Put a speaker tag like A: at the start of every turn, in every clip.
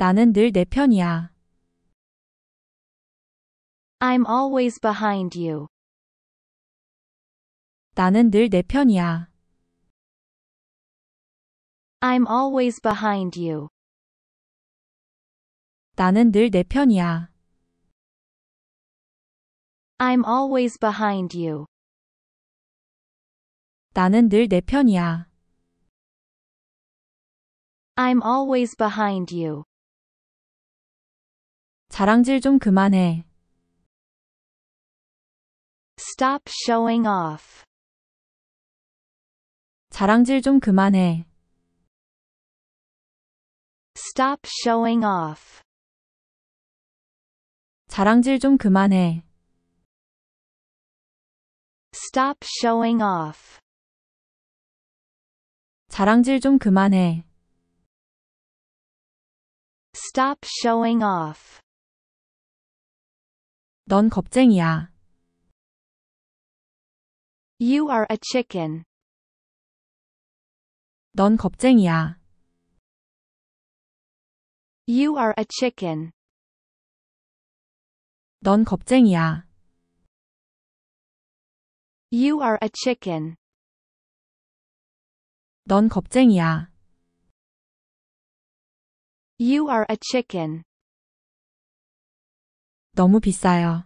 A: 나는 내 편이야. I'm always behind you. 나는 내 편이야. I'm always behind you. 나는 내 편이야. I'm always behind you. 나는 내 편이야. I'm always behind you. 자랑질 좀 그만해. Stop showing off. 자랑질 좀 그만해. Stop showing off. 자랑질 좀 그만해. Stop showing off. 자랑질 좀 그만해. Stop showing off. 넌 겁쟁이야. You are a chicken. 넌 겁쟁이야. You are a chicken. 넌 겁쟁이야. You are a chicken. 넌 겁쟁이야. You are a chicken. 너무 비싸요.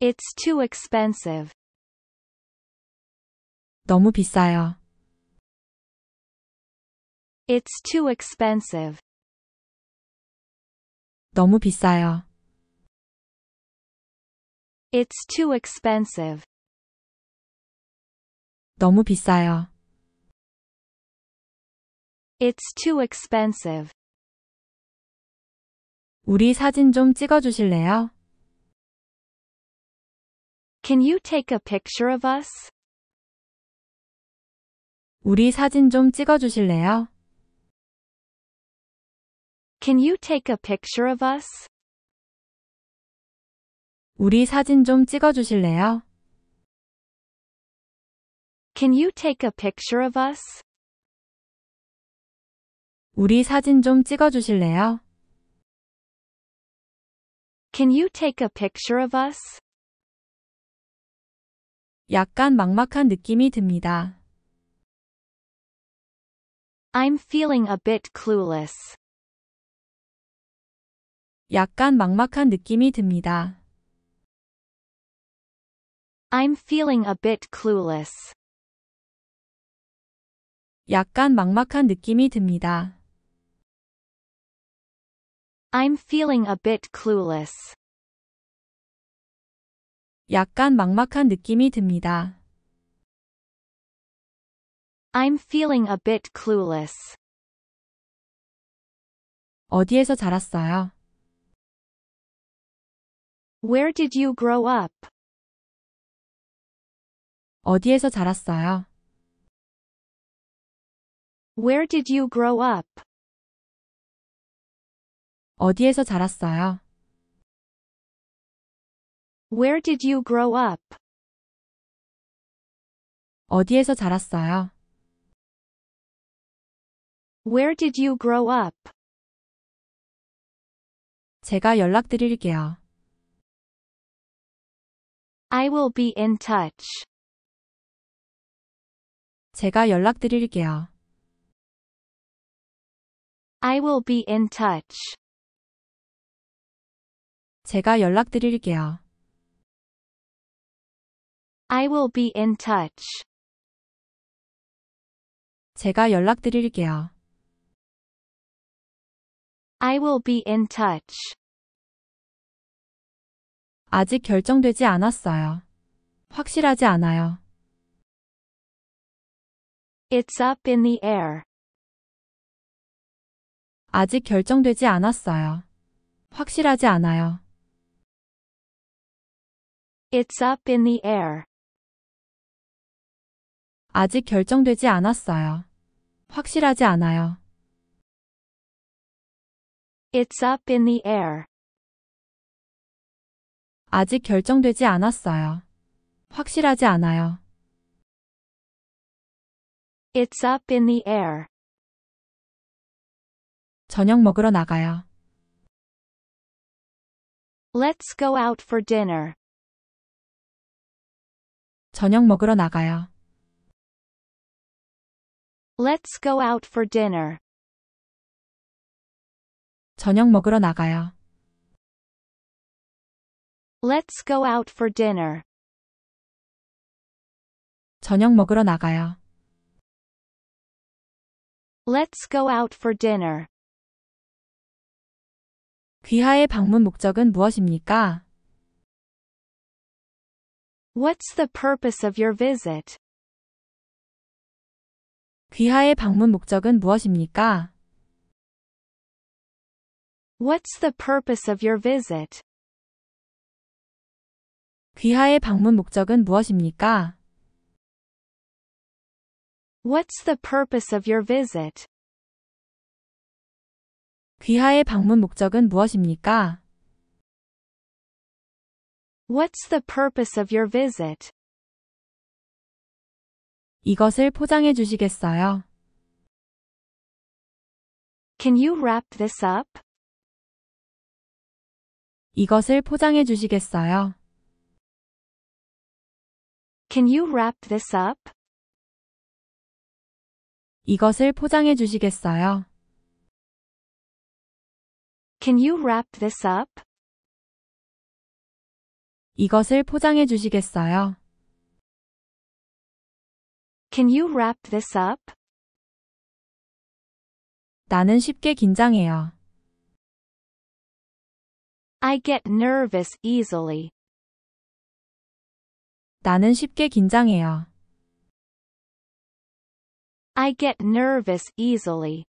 A: It's too expensive. 너무 비싸요. It's too expensive. 너무 비싸요. It's too expensive. 너무 비싸요. It's too expensive. 우리 사진 좀 찍어주실래요? Can you take a picture of us? 우리 사진 좀 찍어주실래요? Can you take a picture of us? 우리 사진 좀 찍어주실래요? Can you take a picture of us? 우리 사진 좀 찍어주실래요? Can you take a picture of us? 약간 막막한 느낌이 듭니다. I'm feeling a bit clueless. 약간 막막한 느낌이 듭니다. I'm feeling a bit clueless. 약간 막막한 느낌이 듭니다. I'm feeling a bit clueless. 약간 막막한 느낌이 듭니다. I'm feeling a bit clueless. 어디에서 자랐어요? Where did you grow up? 어디에서 자랐어요? Where did you grow up? 어디에서 자랐어요? Where did you grow up? 어디에서 자랐어요? Where did you grow up? 제가 연락드릴게요. I will be in touch. 제가 연락드릴게요. I will be in touch. 제가 연락드릴게요. I will be in touch. 제가 연락드릴게요. I will be in touch. 아직 결정되지 않았어요. 확실하지 않아요. It's up in the air. 아직 결정되지 않았어요. 확실하지 않아요. It's up in the air. 아직 결정되지 않았어요. 확실하지 않아요. It's up in the air. 아직 결정되지 않았어요. 확실하지 않아요. It's up in the air. 저녁 먹으러 나가요. Let's go out for dinner. 저녁 먹으러 나가요. Let's go out for dinner. 저녁 먹으러 나가요. Let's go out for dinner. 저녁 먹으러 나가요. Let's go out for dinner. 귀하의 방문 목적은 무엇입니까? What's the purpose of your visit? 귀하의 방문 목적은 무엇입니까? What's the purpose of your visit? 귀하의 방문 목적은 무엇입니까? What's the purpose of your visit? 귀하의 방문 목적은 무엇입니까? What's the purpose of your visit? 이것을 포장해 주시겠어요? Can you wrap this up? 이것을 포장해 주시겠어요? Can you wrap this up? 이것을 포장해 주시겠어요? Can you wrap this up? 이것을 포장해 주시겠어요? Can you wrap this up? 나는 쉽게 긴장해요. I get nervous easily. 나는 쉽게 긴장해요. I get nervous easily.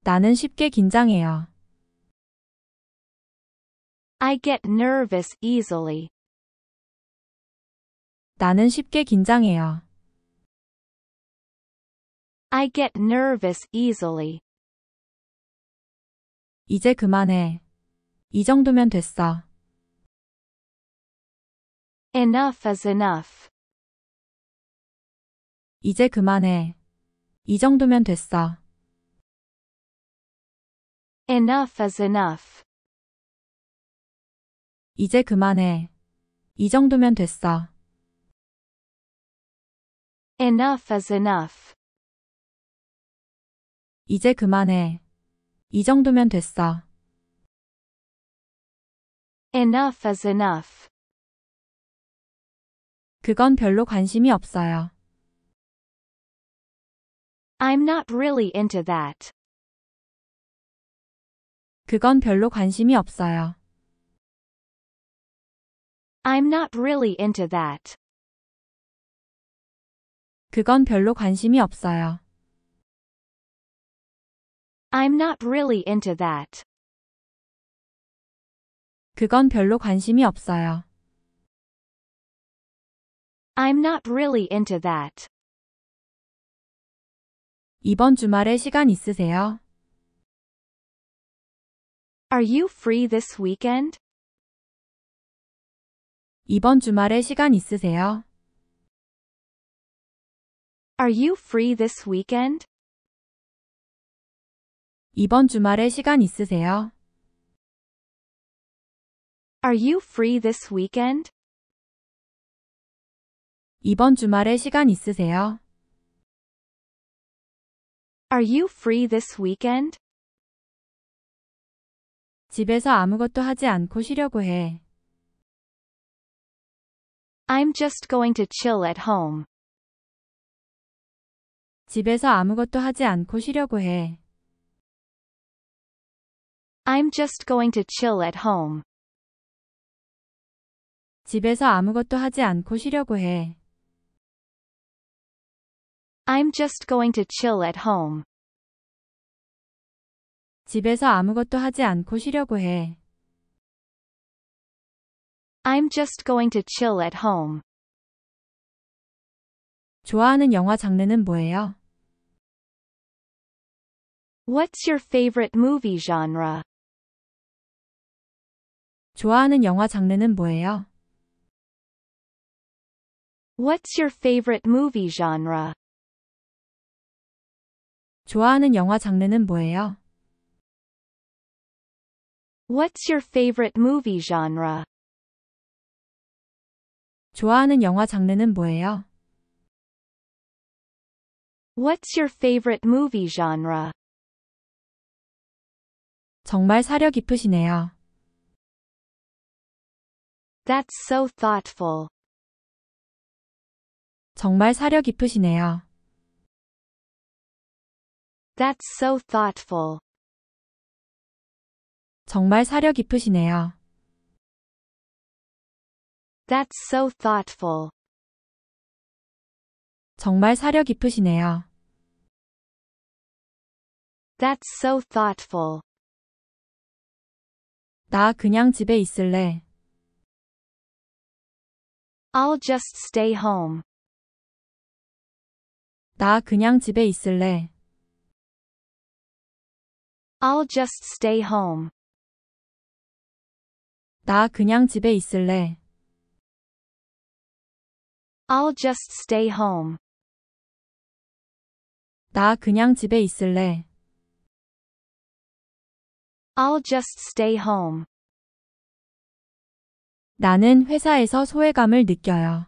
A: 나는 쉽게 긴장해요. I get nervous easily. 나는 쉽게 긴장해요. I get nervous easily. 이제 그만해. 이 정도면 됐어. Enough is enough. 이제 그만해. 이 정도면 됐어. Enough is enough. 이제 그만해. 이 정도면 됐어. Enough is enough. 이제 그만해. 이 정도면 됐어. Enough is enough. 그건 별로 관심이 없어요. I'm not really into that. 그건 별로 관심이 없어요. I'm not really into that. 그건 별로 관심이 없어요. I'm not really into that. 그건 별로 관심이 없어요. I'm not really into that. 이번 주말에 시간 있으세요? Are you free this weekend? 이번 주말에 시간 있으세요? Are you free this weekend? 이번 주말에 시간 있으세요? Are you free this weekend? 이번 주말에 시간 있으세요? Are you free this weekend? 집에서 아무것도 하지 않고 쉬려고 해. I'm just going to chill at home. 집에서 아무것도 하지 않고 쉬려고 해. I'm just going to chill at home. 집에서 아무것도 하지 않고 쉬려고 해. I'm just going to chill at home. 집에서 아무것도 하지 않고 쉬려고 해. I'm just going to chill at home. 좋아하는 영화 장르는 뭐예요? What's your favorite movie genre? 좋아하는 영화 장르는 뭐예요? What's your favorite movie genre? 좋아하는 영화 장르는 뭐예요? What's your favorite movie genre? 좋아하는 영화 장르는 뭐예요? What's your favorite movie genre? 정말 사려 깊으시네요. That's so thoughtful. 정말 사려 깊으시네요. That's so thoughtful. 정말 사려 깊으시네요. That's so thoughtful. 정말 사려 깊으시네요. That's so thoughtful. 나 그냥 집에 있을래. I'll just stay home. 나 그냥 집에 있을래. I'll just stay home. 나 그냥 집에 있을래. I'll just stay home. 나 그냥 집에 있을래. I'll just stay home. 나는 회사에서 소외감을 느껴요.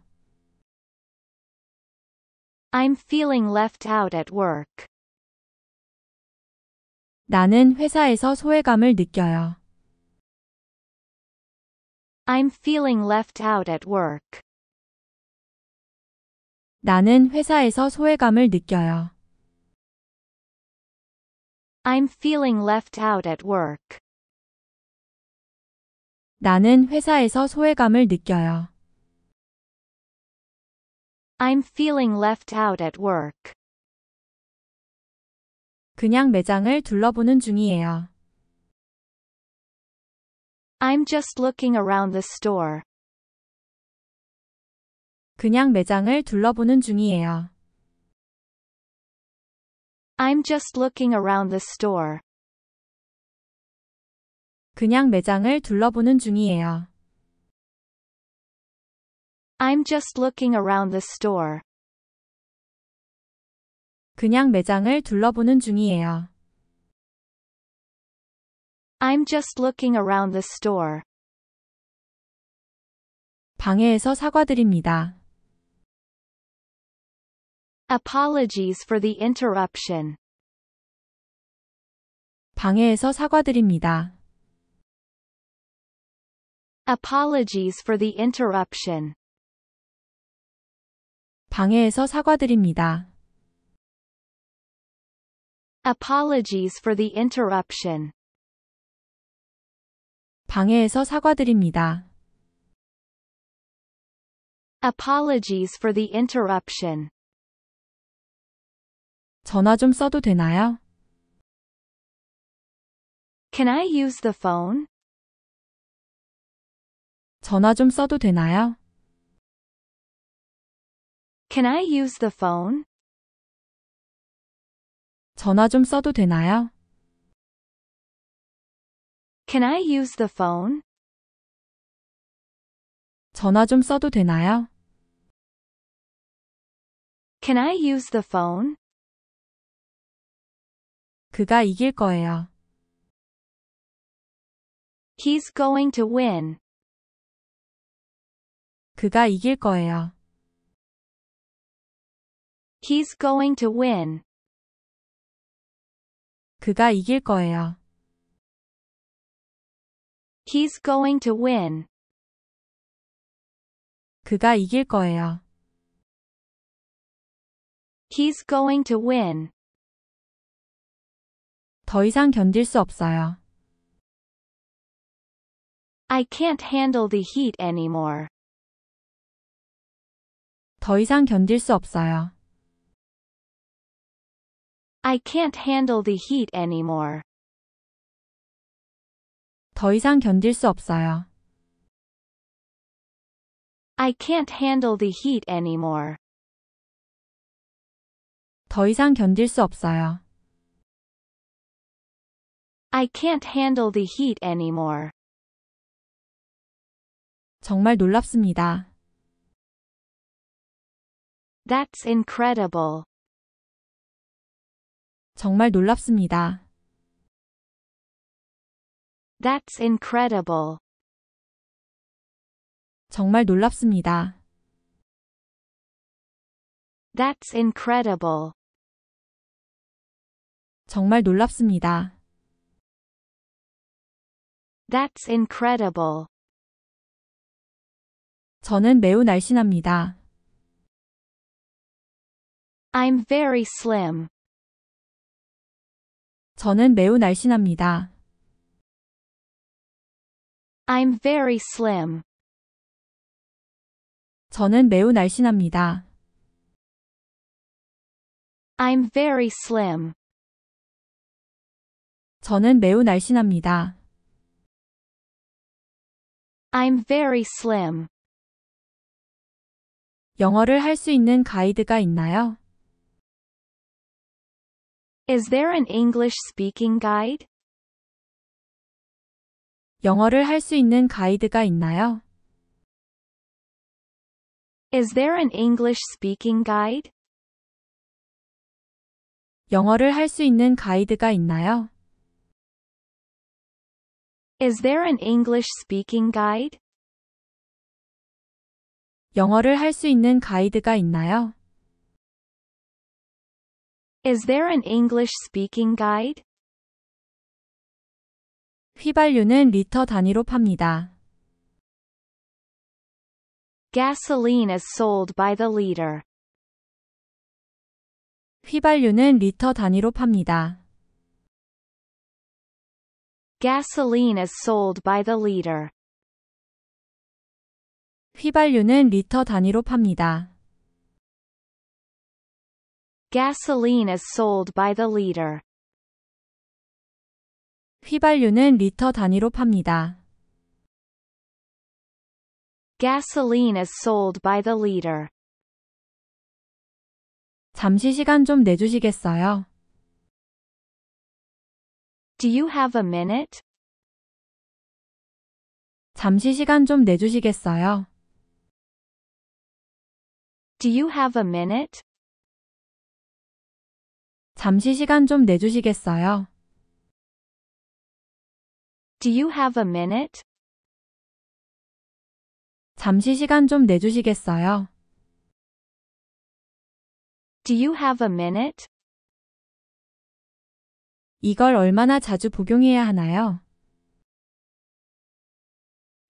A: I'm feeling left out at work. 나는 회사에서 소외감을 느껴요. I'm feeling left out at work. 나는 회사에서 소외감을 느껴요. I'm feeling left out at work. 나는 회사에서 소외감을 느껴요. I'm feeling left out at work. 그냥 매장을 둘러보는 중이에요. I'm just looking around the store. 그냥 매장을 둘러보는 중이에요. I'm just looking around the store. 그냥 매장을 둘러보는 중이에요. I'm just looking around the store. 그냥 매장을 둘러보는 중이에요. I'm just looking around the store. 방해해서 사과드립니다. Apologies for the interruption. 방해해서 사과드립니다. Apologies for the interruption. 방해해서 사과드립니다. Apologies for the interruption. 방해해서 사과드립니다. Apologies for the interruption. 전화 좀 써도 되나요? Can I use the phone? 전화 좀 써도 되나요? Can I use the phone? 전화 좀 써도 되나요? Can I use the phone? 전화 좀 써도 되나요? Can I use the phone? 그가 이길 거예요. He's going to win. 그가 이길 거예요. He's going to win. 그가 이길 거예요. He's going to win. 그가 이길 거예요. He's going to win. 더 이상 견딜 수 없어요. I can't handle the heat anymore. 더 이상 견딜 수 없어요. I can't handle the heat anymore. 더 이상 견딜 수 없어요. I can't handle the heat anymore. 더 이상 견딜 수 없어요. I can't handle the heat anymore. 정말 놀랍습니다. That's incredible. 정말 놀랍습니다. That's incredible. 정말 놀랍습니다. That's incredible. 정말 놀랍습니다. That's incredible. 저는 매우 날씬합니다. I'm very slim. 저는 매우 날씬합니다. I'm very slim. 저는 매우 날씬합니다. I'm very slim. 저는 매우 날씬합니다. I'm very slim. 영어를 할 수 있는 가이드가 있나요? Is there an English speaking guide? 영어를 할 수 있는 가이드가 있나요? Is there an English speaking guide? 영어를 할수 있는 가이드가 있나요? Is there an English speaking guide? 영어를 할 수 있는 가이드가 있나요? Is there an English speaking guide? 휘발유는 리터 단위로 팝니다. Gasoline is sold by the liter. 휘발유는 리터 단위로 팝니다. Gasoline is sold by the liter. 휘발유는 리터 단위로 팝니다. Gasoline is sold by the liter. 휘발유는 리터 단위로 팝니다. Gasoline is sold by the liter. 잠시 시간 좀 내주시겠어요? Do you have a minute? 잠시 시간 좀 내주시겠어요? Do you have a minute? 잠시 시간 좀 내주시겠어요? Do you have a minute? 잠시 시간 좀 내주시겠어요? Do you have a minute? 이걸 얼마나 자주 복용해야 하나요?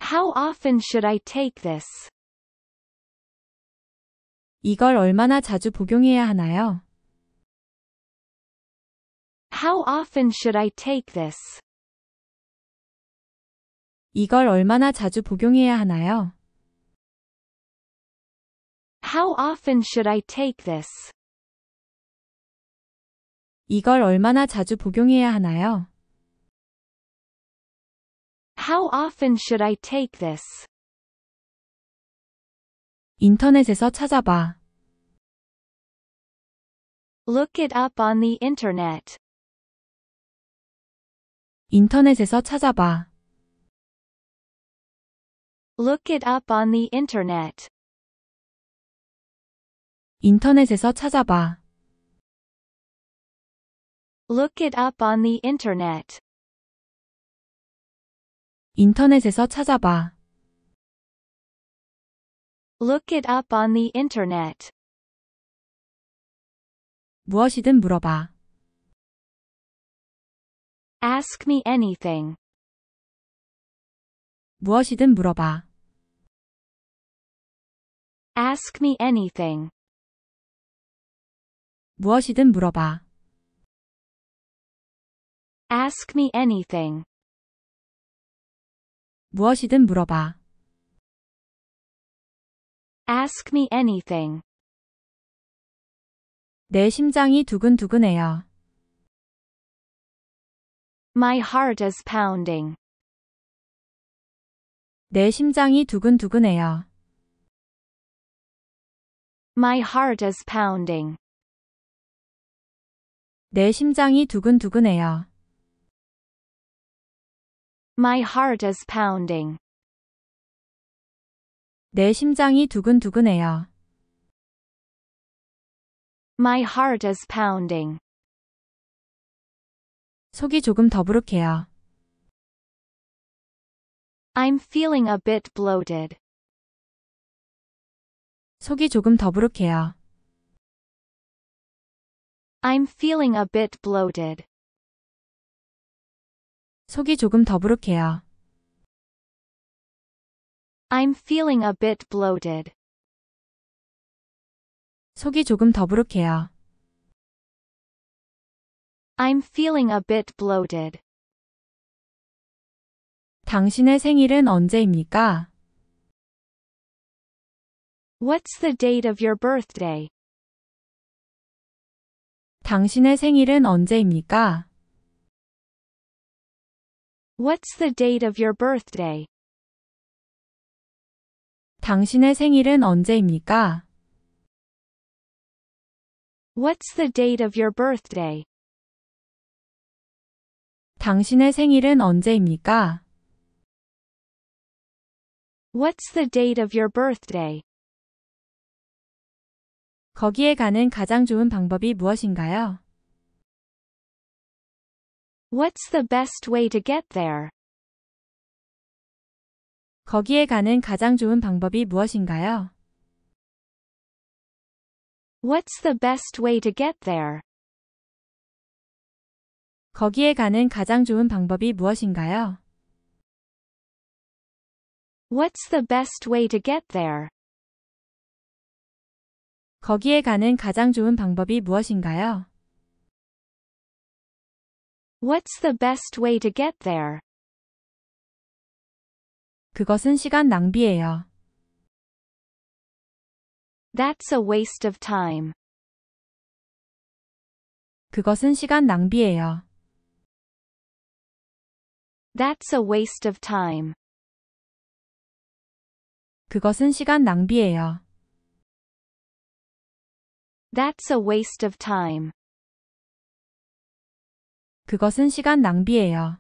A: How often should I take this? 이걸 얼마나 자주 복용해야 하나요? How often should I take this? 이걸 얼마나 자주 복용해야 하나요? How often should I take this? 이걸 얼마나 자주 복용해야 하나요? How often should I take this? 인터넷에서 찾아봐. Look it up on the internet. 인터넷에서 찾아봐. Look it up on the internet. 인터넷에서 찾아봐. Look it up on the internet. 인터넷에서 찾아봐. Look it up on the internet. 무엇이든 물어봐. Ask me anything. 무엇이든 물어봐. Ask me anything. 무엇이든 물어봐. Ask me anything. 무엇이든 물어봐. Ask me anything. 내 심장이 두근두근해요. My heart is pounding. 내 심장이 두근두근해요. My heart is pounding. 내 심장이 두근두근해요. My heart is pounding. 내 심장이 두근두근해요. My heart is pounding. 속이 조금 더부룩해요. I'm feeling a bit bloated. 속이 조금 더부룩해요. I'm feeling a bit bloated. 속이 조금 더부룩해요. I'm feeling a bit bloated. 속이 조금 더부룩해요. I'm feeling a bit bloated. 당신의 생일은 언제입니까? What's the date of your birthday? 당신의 생일은 언제입니까? What's the date of your birthday? 당신의 생일은 언제입니까? What's the date of your birthday? 당신의 생일은 언제입니까? What's the date of your birthday? 거기에 가는 가장 좋은 방법이 무엇인가요? What's the best way to get there? 거기에 가는 가장 좋은 방법이 무엇인가요? What's the best way to get there? 거기에 가는 가장 좋은 방법이 무엇인가요? What's the best way to get there? 거기에 가는 가장 좋은 방법이 무엇인가요? What's the best way to get there? 그것은 시간 낭비예요. That's a waste of time. 그것은 시간 낭비예요. That's a waste of time. 그것은 시간 낭비예요. That's a waste of time. 그것은 시간 낭비예요.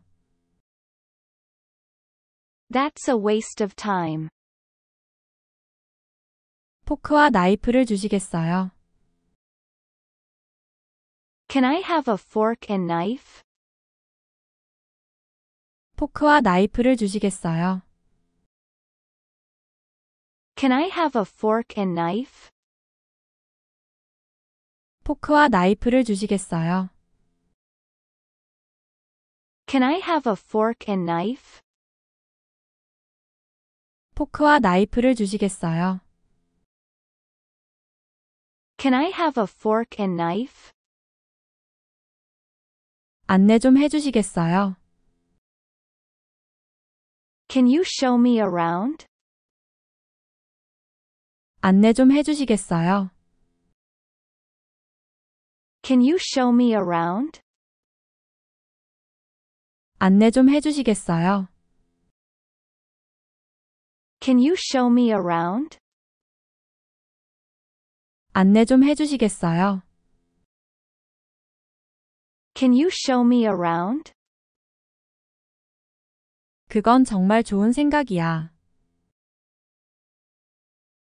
A: That's a waste of time. 포크와 나이프를 주시겠어요? Can I have a fork and knife? 포크와 나이프를 주시겠어요? Can I have a fork and knife? 포크와 나이프를 주시겠어요? Can I have a fork and knife? 포크와 나이프를 주시겠어요? Can I have a fork and knife? 안내 좀 해주시겠어요? Can you show me around? 안내 좀 해주시겠어요? Can you show me around? 안내 좀 해주시겠어요? Can you show me around? 안내 좀 해주시겠어요? Can you show me around? 그건 정말 좋은 생각이야.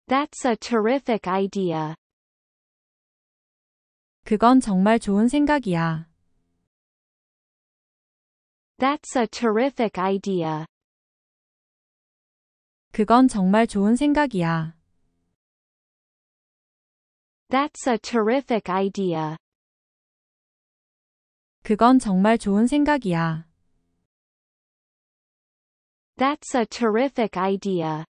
A: That's a terrific idea. 그건 정말 좋은 생각이야. That's a terrific idea. 그건 정말 좋은 생각이야. That's a terrific idea. 그건 정말 좋은 생각이야. That's a terrific idea.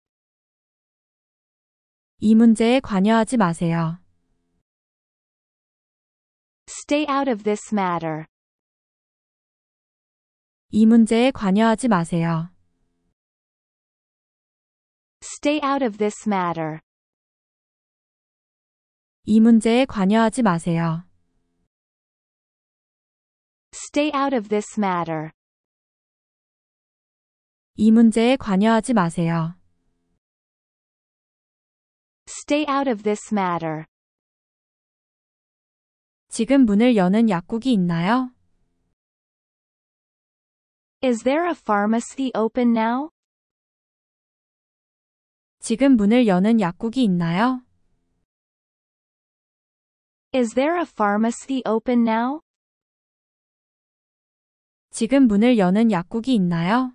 A: 이 문제에 관여하지 마세요. Stay out of this matter. 이 문제에 관여하지 마세요. Stay out of this matter. 이 문제에 관여하지 마세요. Stay out of this matter. 이 문제에 관여하지 마세요. Stay out of this matter. 지금 문을 여는 약국이 있나요? Is there a pharmacy open now? 지금 문을 여는 약국이 있나요? Is there a pharmacy open now? 지금 문을 여는 약국이 있나요?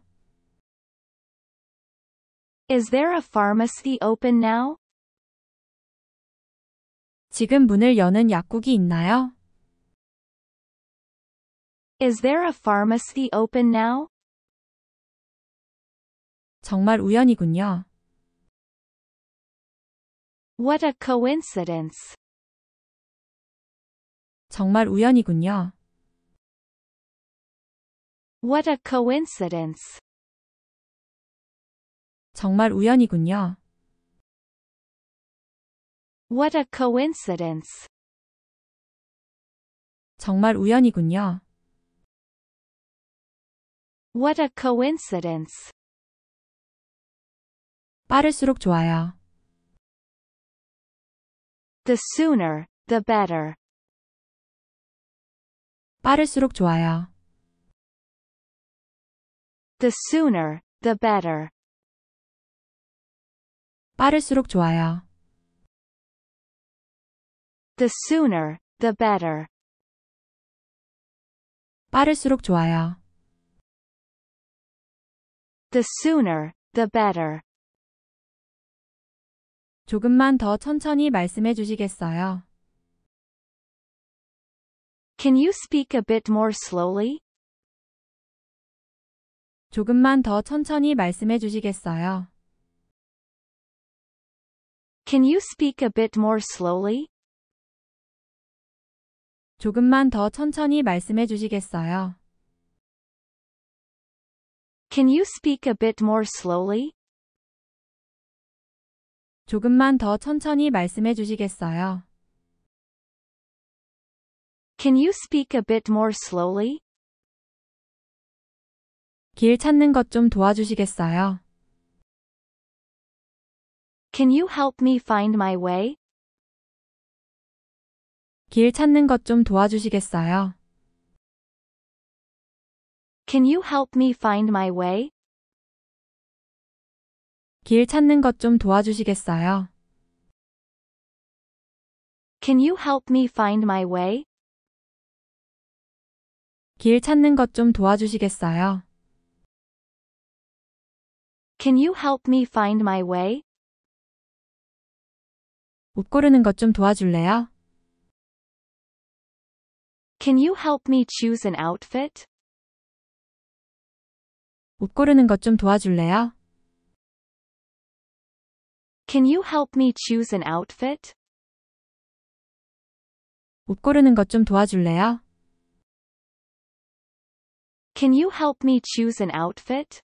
A: Is there a pharmacy open now? 지금 문을 여는 약국이 있나요? Is there a pharmacy open now? 정말 우연이군요. What a coincidence. 정말 우연이군요. What a coincidence. 정말 우연이군요. What a coincidence. 정말 우연이군요. What a coincidence. 빠를수록 좋아요. The sooner, the better. 빠를수록 좋아요. The sooner, the better. 빠를수록 좋아요. The sooner, the better. 빠를수록 좋아요. The sooner, the better. 조금만 더 천천히 말씀해 주시겠어요? Can you speak a bit more slowly? 조금만 더 천천히 말씀해 주시겠어요? Can you speak a bit more slowly? 조금만 더 천천히 말씀해 주시겠어요? Can you speak a bit more slowly? 조금만 더 천천히 말씀해 주시겠어요? Can you speak a bit more slowly? 길 찾는 것 좀 도와주시겠어요? Can you help me find my way? 길 찾는 것 좀 도와주시겠어요? Can you help me find my way? 길 찾는 도와주시겠어요? Can you help me find my way? 길 찾는 도와주시겠어요? Can you help me find my way? 옷 고르는 도와줄래요? Can you help me choose an outfit? 옷 고르는 것 좀 도와줄래요? Can you help me choose an outfit? 옷 고르는 것 좀 도와줄래요? Can you help me choose an outfit?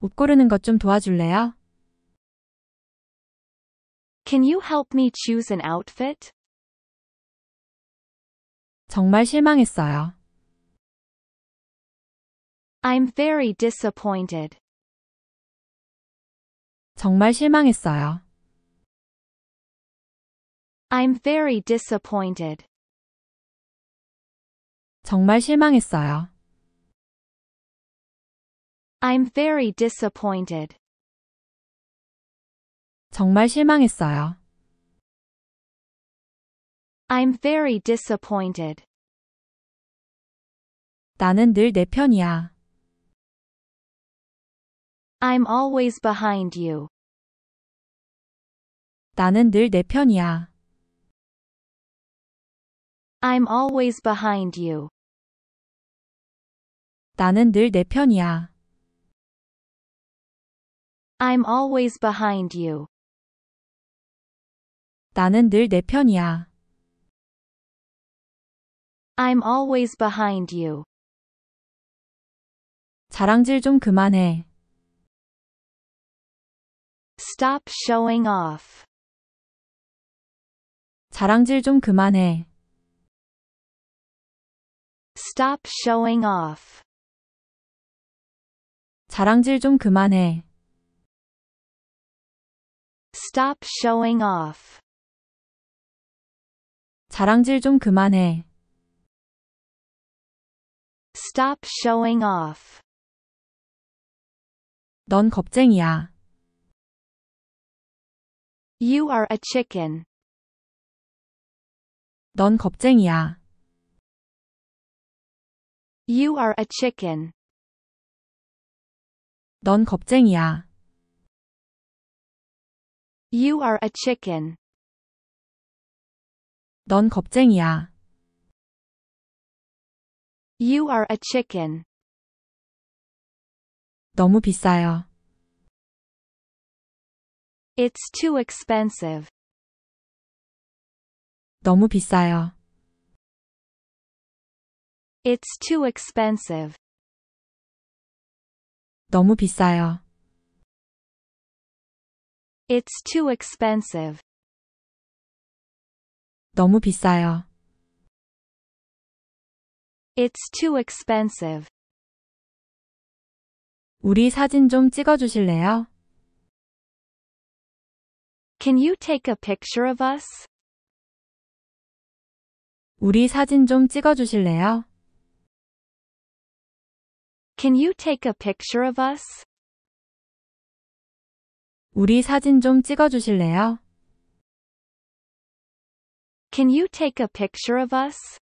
A: 옷 고르는 것 좀 도와줄래요? Can you help me choose an outfit? 정말 실망했어요. I'm very disappointed. 정말 실망했어요. I'm very disappointed. 정말 실망했어요. I'm very disappointed. 정말 실망했어요. I'm very disappointed. 나는 늘 편이야. I'm always behind you. 나는 늘내 편이야. I'm always behind you. 나는 내 편이야. I'm always behind you. 나는 내 편이야. I'm always behind you. 자랑질 좀 그만해. Stop showing off. 자랑질 좀 그만해. Stop showing off. 자랑질 좀 그만해. Stop showing off. 자랑질 좀 그만해. Stop showing off. 넌 겁쟁이야. You are a chicken. 넌 겁쟁이야. You are a chicken. 넌 겁쟁이야. You are a chicken. 넌 겁쟁이야. You are a chicken. 너무 비싸요. It's too expensive. 너무 비싸요. It's too expensive. 너무 비싸요. It's too expensive. 너무 비싸요. It's too expensive. 우리 사진 좀 찍어 주실래요? Can you take a picture of us? 우리 사진 좀 찍어 주실래요? Can you take a picture of us? 우리 사진 좀 찍어 주실래요? Can you take a picture of us?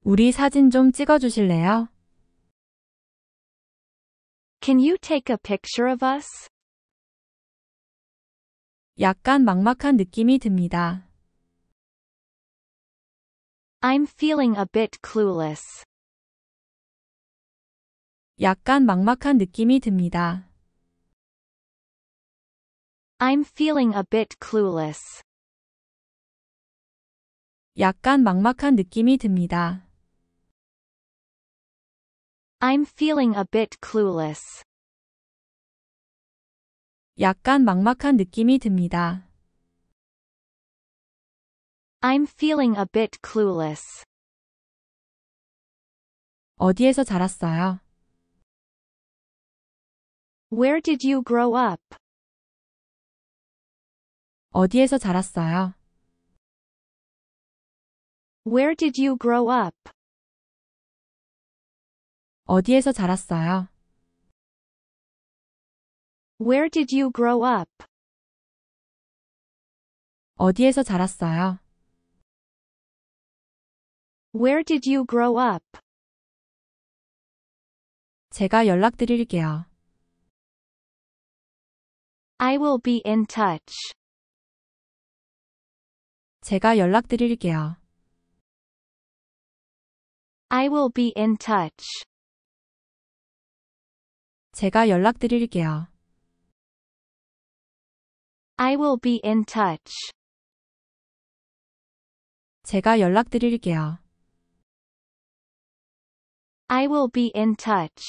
A: 우리 사진 좀 찍어 주실래요? Can you take a picture of us? 약간 막막한 느낌이 듭니다. I'm feeling a bit clueless. 약간 막막한 느낌이 듭니다. I'm feeling a bit clueless. 약간 막막한 느낌이 듭니다. I'm feeling a bit clueless. 약간 막막한 느낌이 듭니다. I'm feeling a bit clueless. 어디에서 자랐어요? Where did you grow up? 어디에서 자랐어요? Where did you grow up? 어디에서 자랐어요? Where did you grow up? 어디에서 자랐어요? Where did you grow up? 제가 연락드릴게요. I will be in touch. 제가 연락드릴게요. I will be in touch. 제가 연락드릴게요. I will be in touch. 제가 연락드릴게요. I will be in touch.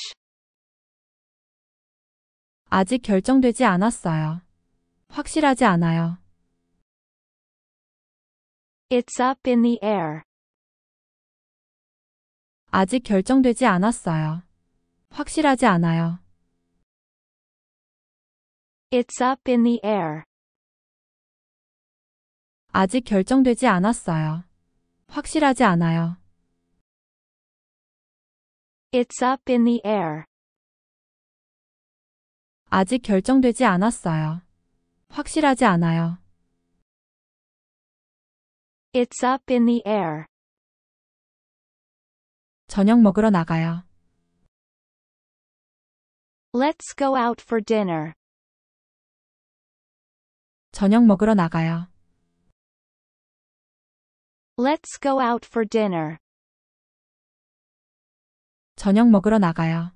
A: 아직 결정되지 않았어요. 확실하지 않아요. It's up in the air. 아직 결정되지 않았어요. 확실하지 않아요. It's up in the air. 아직 결정되지 않았어요. 확실하지 않아요. It's up in the air. 아직 결정되지 않았어요. 확실하지 않아요. It's up in the air. 저녁 먹으러 나가요. Let's go out for dinner. 저녁 먹으러 나가요. Let's go out for dinner. 저녁 먹으러 나가요.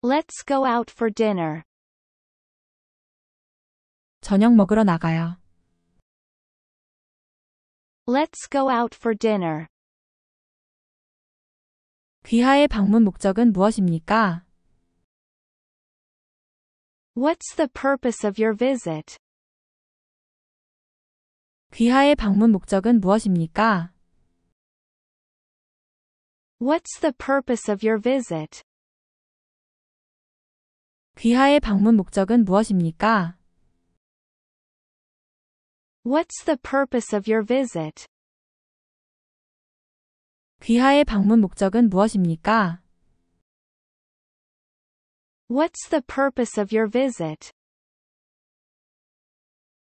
A: Let's go out for dinner. 저녁 먹으러 나가요. Let's go out for dinner. 귀하의 방문 목적은 무엇입니까? What's the purpose of your visit? 귀하의 방문 목적은 무엇입니까? What's the purpose of your visit? 귀하의 방문 목적은 무엇입니까? What's the purpose of your visit? 귀하의 방문 목적은 무엇입니까? What's the purpose of your visit?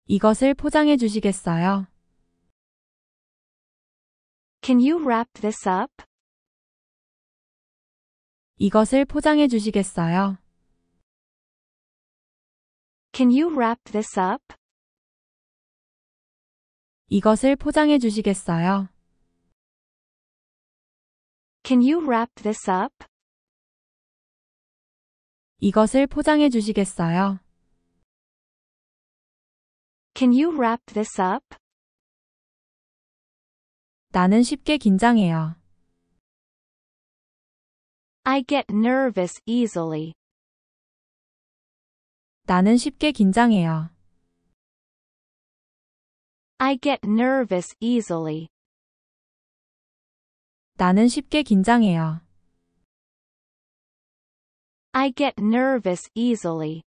A: 이것을 포장해 주시겠어요? Can you wrap this up? 이것을 포장해 주시겠어요? Can you wrap this up? 이것을 포장해 주시겠어요? Can you wrap this up? 이것을 포장해 주시겠어요? Can you wrap this up? 나는 쉽게 긴장해요. I get nervous easily. 나는 쉽게 긴장해요. I get nervous easily. 나는 쉽게 긴장해요. I get nervous easily.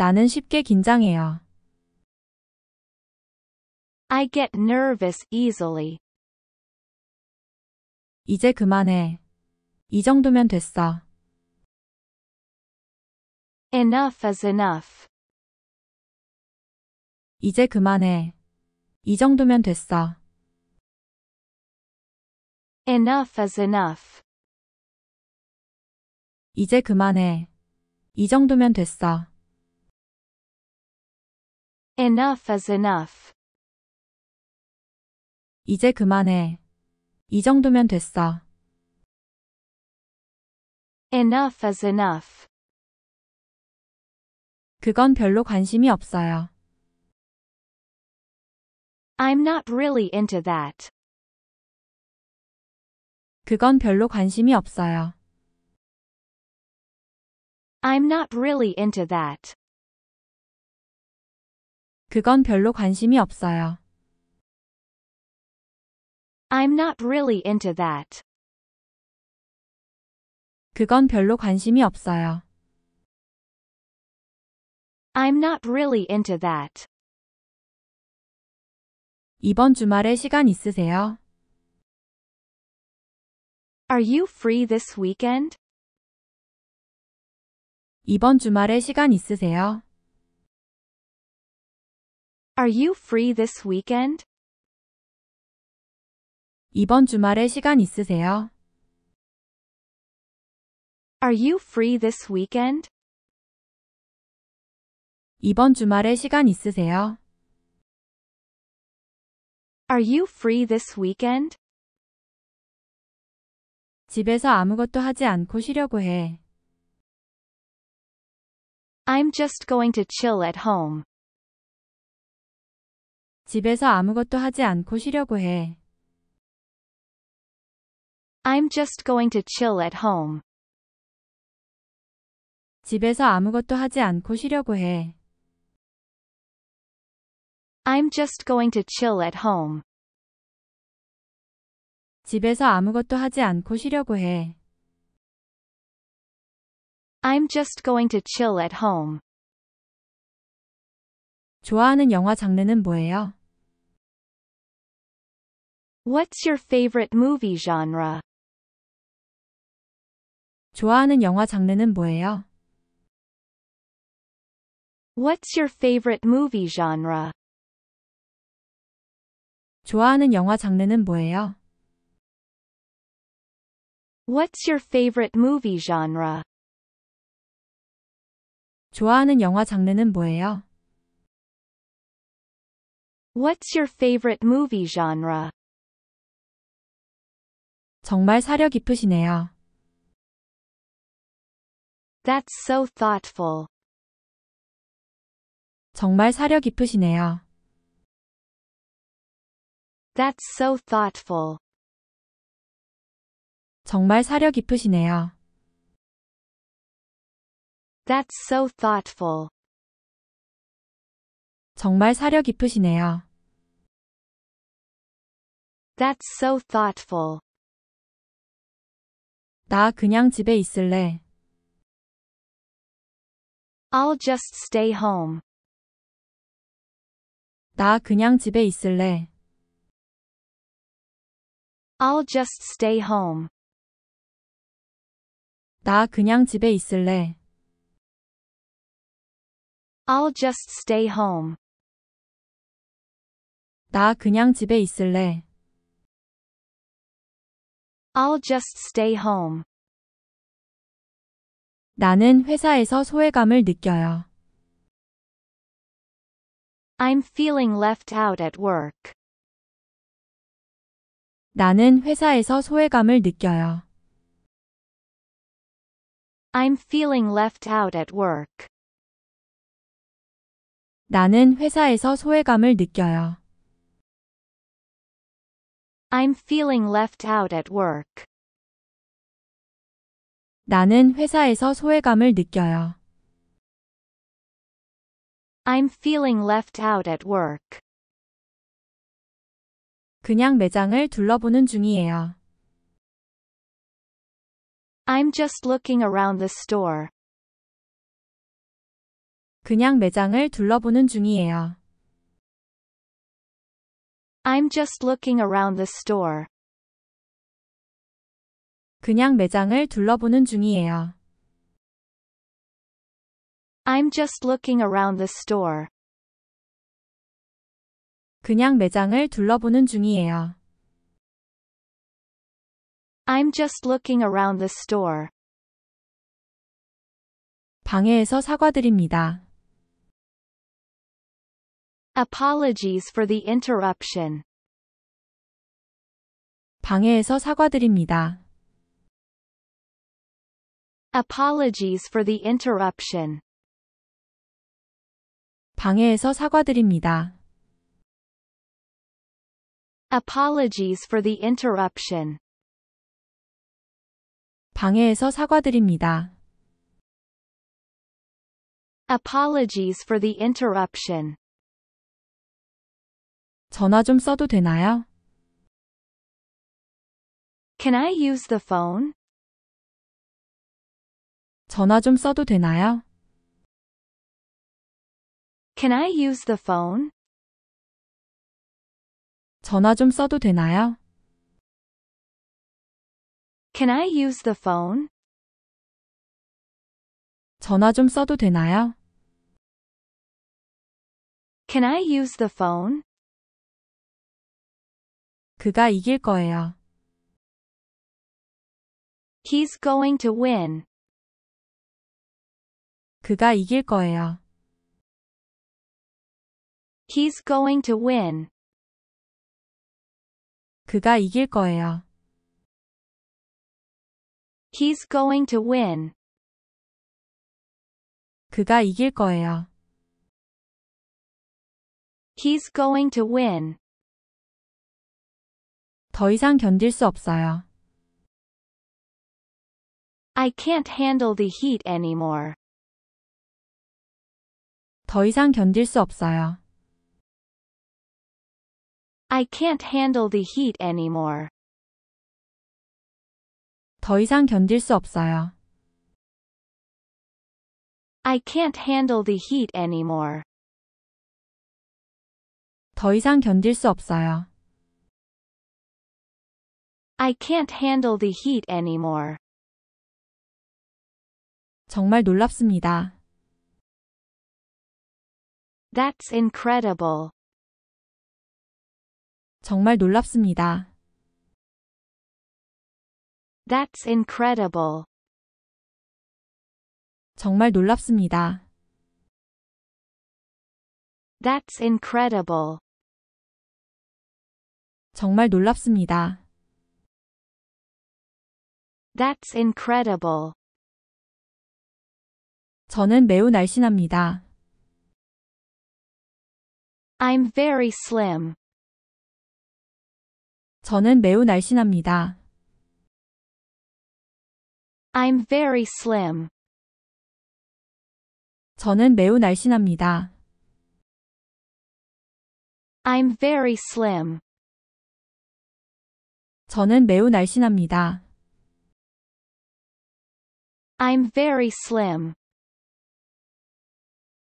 A: 나는 쉽게 긴장해요. I get nervous easily. 이제 그만해. 이 정도면 됐어. Enough is enough. 이제 그만해. 이 정도면 됐어. Enough is enough. 이제 그만해. 이 정도면 됐어. Enough is enough. 이제 그만해. 이 정도면 됐어. Enough is enough. 그건 별로 관심이 없어요. I'm not really into that. 그건 별로 관심이 없어요. I'm not really into that. 그건 별로 관심이 없어요. I'm not really into that. 그건 별로 관심이 없어요. I'm not really into that. 이번 주말에 시간 있으세요? Are you free this weekend? 이번 주말에 시간 있으세요? Are you free this weekend? 이번 주말에 시간 있으세요? Are you free this weekend? 이번 주말에 시간 있으세요? Are you free this weekend? 집에서 아무것도 하지 않고 쉬려고 해. I'm just going to chill at home. 집에서 아무것도 하지 않고 쉬려고 해. I'm just going to chill at home. 집에서 아무것도 하지 않고 쉬려고 해. I'm just going to chill at home. 집에서 아무것도 하지 않고 쉬려고 해. I'm just going to chill at home. 좋아하는 영화 장르는 뭐예요? What's your favorite movie genre? 좋아하는 영화 장르는 뭐예요? What's your favorite movie genre? 좋아하는 영화 장르는 뭐예요? What's your favorite movie genre? 좋아하는 영화 장르는 뭐예요? What's your favorite movie genre? 정말 사려 깊으시네요. That's so thoughtful. 정말 사려 깊으시네요. That's so thoughtful. 정말 사려 깊으시네요. That's so thoughtful. 정말 사려 깊으시네요. That's so thoughtful. 나 그냥 집에 있을래. I'll just stay home. 나 그냥 집에 있을래. I'll just stay home. 나 그냥 집에 있을래. I'll just stay home. 나 그냥 집에 있을래. I'll just stay home. 나는 회사에서 소외감을 느껴요. I'm feeling left out at work. 나는 회사에서 소외감을 느껴요. I'm feeling left out at work. 나는 회사에서 소외감을 느껴요. I'm feeling left out at work. 나는 회사에서 소외감을 느껴요. I'm feeling left out at work. 그냥 매장을 둘러보는 중이에요. I'm just looking around the store. 그냥 매장을 둘러보는 중이에요. I'm just looking around the store. 그냥 매장을 둘러보는 중이에요. I'm just looking around the store. 그냥 매장을 둘러보는 중이에요. I'm just looking around the store. 방해해서 사과드립니다. Apologies for the interruption. 방해해서 사과드립니다. Apologies for the interruption. 방해해서 사과드립니다. Apologies for the interruption. 방해해서 사과드립니다. Apologies for the interruption. 전화 좀 써도 되나요? Can I use the phone? 전화 좀 써도 되나요? Can I use the phone? 전화 좀 써도 되나요? Can I use the phone? 전화 좀 써도 되나요? Can I use the phone? 그가 이길 거예요. He's going to win. 그가 이길 거예요. He's going to win. 그가 이길 거예요. He's going to win. 그가 이길 거예요. He's going to win. 더 이상 견딜 수 없어요. I can't handle the heat anymore. 더 이상 견딜 수 없어요. I can't handle the heat anymore. 더 이상 견딜 수 없어요. I can't handle the heat anymore. 더 이상 견딜 수 없어요. I can't handle the heat anymore. 정말 놀랍습니다. That's incredible. 정말 놀랍습니다. That's incredible. 정말 놀랍습니다. That's incredible. 정말 놀랍습니다. That's incredible. 저는 매우 날씬합니다. I'm very slim. 저는 매우 날씬합니다. I'm very slim. 저는 매우 날씬합니다. I'm very slim. 저는 매우 날씬합니다. I'm very slim.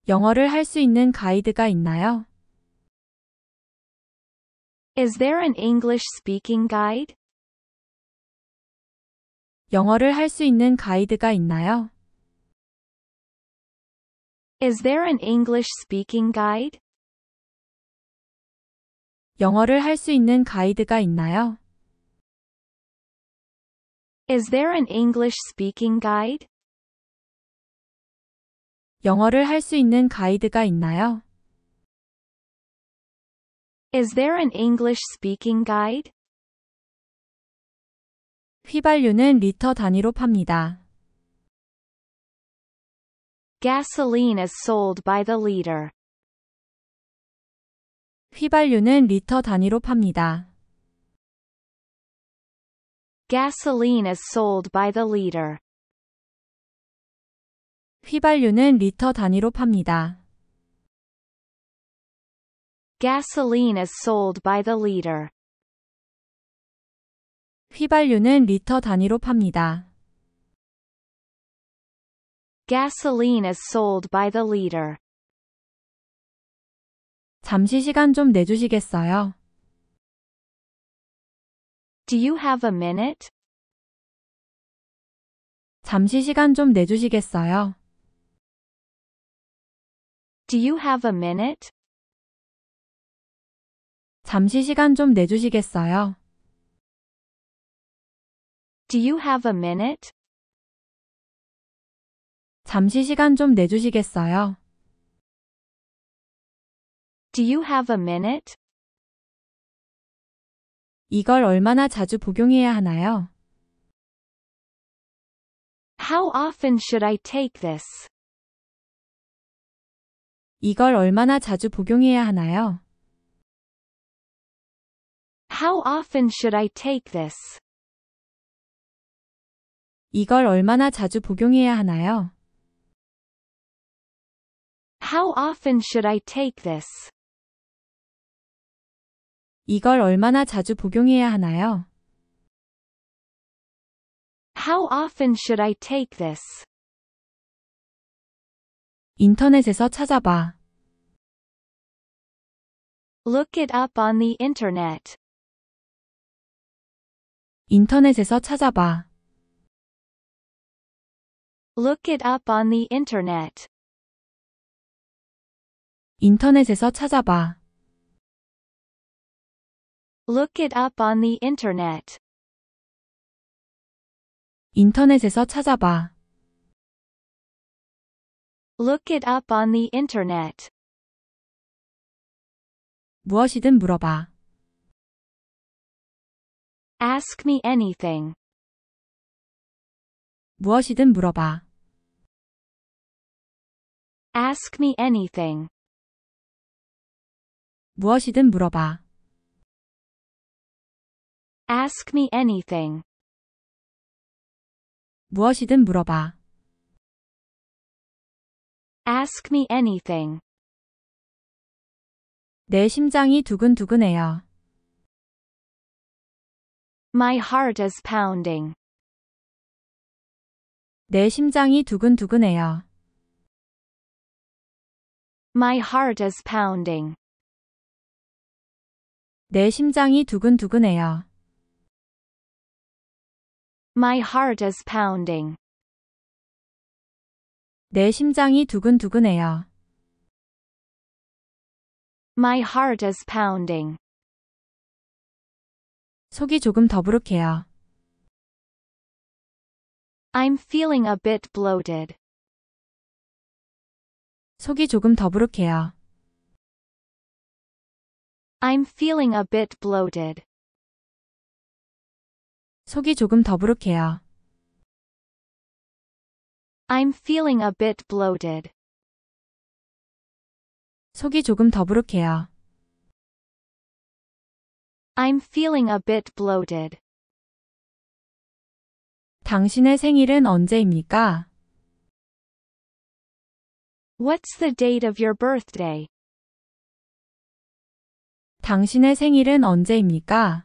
A: 영어를 할 수 있는 가이드가 있나요? Is there an English speaking guide? 영어를 할 수 있는 가이드가 있나요? Is there an English speaking guide? 영어를 할 수 있는 가이드가 있나요? Is there an English speaking guide? 영어를 할수 있는 가이드가 있나요? Is there an English speaking guide? 휘발유는 리터 단위로 팝니다. Gasoline is sold by the liter. 휘발유는 리터 단위로 팝니다. Gasoline is sold by the liter. 휘발유는 리터 단위로 팝니다. Gasoline is sold by the liter. 휘발유는 리터 단위로 팝니다. Gasoline is sold by the liter. 잠시 시간 좀 내주시겠어요? Do you have a minute? 잠시 시간 좀 내주시겠어요? Do you have a minute? 잠시 시간 좀 내주시겠어요? Do you have a minute? 잠시 시간 좀 내주시겠어요? Do you have a minute? 이걸 얼마나 자주 복용해야 하나요? How often should I take this? 이걸 얼마나 자주 복용해야 하나요? How often should I take this? 이걸 얼마나 자주 복용해야 하나요? How often should I take this? 이걸 얼마나 자주 복용해야 하나요? How often should I take this? 인터넷에서 찾아봐. Look it up on the internet. 인터넷에서 찾아봐. Look it up on the internet. 인터넷에서 찾아봐. Look it up on the internet. 인터넷에서 찾아봐. Look it up on the internet. 무엇이든 물어봐. Ask me anything. 무엇이든 물어봐. Ask me anything. 무엇이든 물어봐. Ask me anything. 무엇이든 물어봐. Ask me anything. 내 심장이 두근두근해요. My heart is pounding. 내 심장이 두근두근해요. My heart is pounding. 내 심장이 두근두근해요. My heart is pounding. 내 심장이 두근두근해요. My heart is pounding. 속이 조금 더부룩해요. I'm feeling a bit bloated. 속이 조금 더부룩해요. I'm feeling a bit bloated. 속이 조금 더부룩해요. I'm feeling a bit bloated. 속이 조금 더부룩해요. I'm feeling a bit bloated. 당신의 생일은 언제입니까? What's the date of your birthday? 당신의 생일은 언제입니까?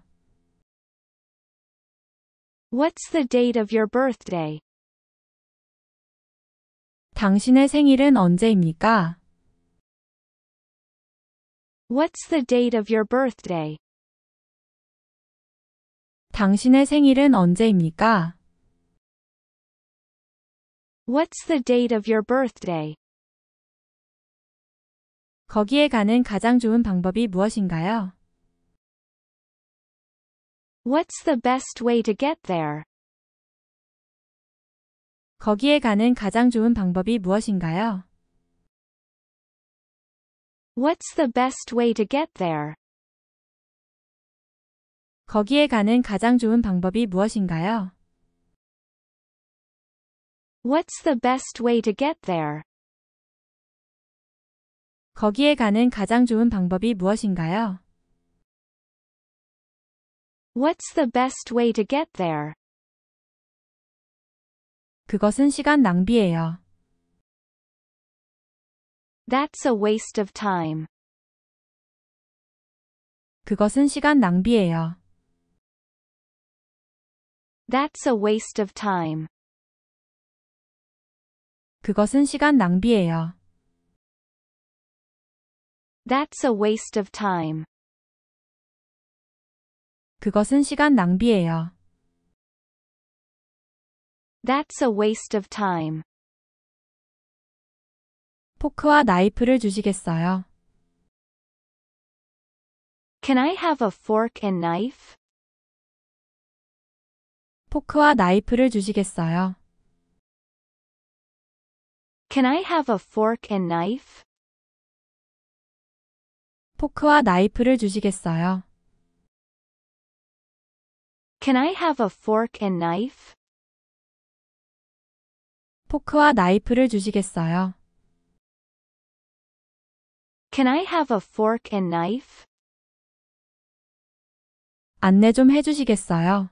A: What's the date of your birthday? 당신의 생일은 언제입니까? What's the date of your birthday? 당신의 생일은 언제입니까? What's the date of your birthday? 거기에 가는 가장 좋은 방법이 무엇인가요? What's the best way to get there? 거기에 가는 가장 좋은 방법이 무엇인가요? What's the best way to get there? 거기에 가는 가장 좋은 방법이 무엇인가요? What's the best way to get there? 거기에 가는 가장 좋은 방법이 무엇인가요? What's the best way to get there? 그것은 시간 낭비예요. That's a waste of time. 그것은 시간 낭비예요. That's a waste of time. 그것은 시간 낭비예요. That's a waste of time. 그것은 시간 낭비예요. That's a waste of time. 포크와 나이프를 주시겠어요? Can I have a fork and knife? 포크와 나이프를 주시겠어요? Can I have a fork and knife? 포크와 나이프를 주시겠어요? Can I have a fork and knife? 포크와 나이프를 주시겠어요? Can I have a fork and knife? 안내 좀 해주시겠어요?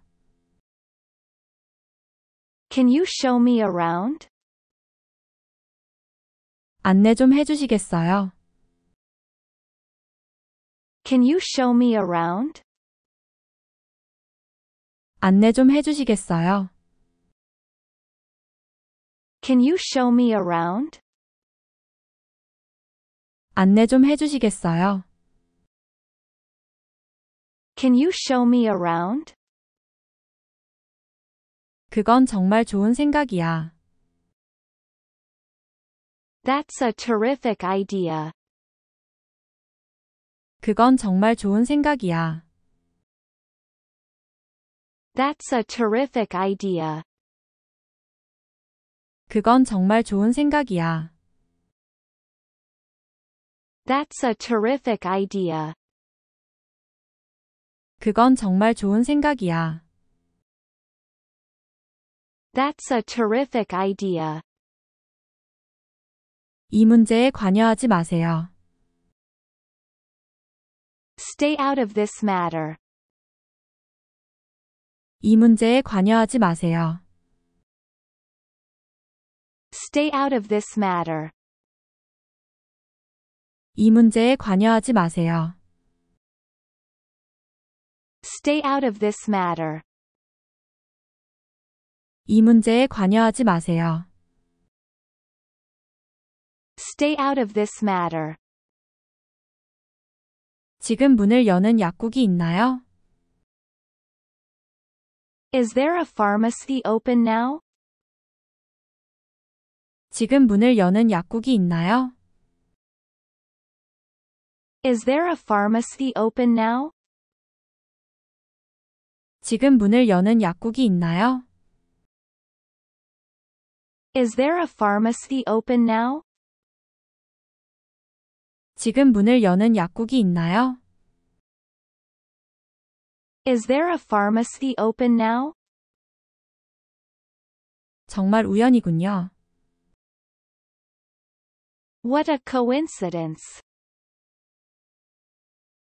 A: Can you show me around? 안내 좀 해주시겠어요? Can you show me around? 안내 좀 해주시겠어요? Can you show me around? 안내 좀 해주시겠어요? Can you show me around? 그건 정말 좋은 생각이야. That's a terrific idea. 그건 정말 좋은 생각이야. That's a terrific idea. 그건 정말 좋은 생각이야. That's a terrific idea. 그건 정말 좋은 생각이야. That's a terrific idea. 이 문제에 관여하지 마세요. Stay out of this matter. 이 문제에 관여하지 마세요. Stay out of this matter. 이 문제에 관여하지 마세요. Stay out of this matter. 이 문제에 관여하지 마세요. Stay out of this matter. 지금 문을 여는 약국이 있나요? Is there a pharmacy open now? 지금 문을 여는 약국이 있나요? Is there a pharmacy open now? 지금 문을 여는 약국이 있나요? Is there a pharmacy open now? 지금 문을 여는 약국이 있나요? Is there a pharmacy open now? 정말 우연이군요. What a coincidence.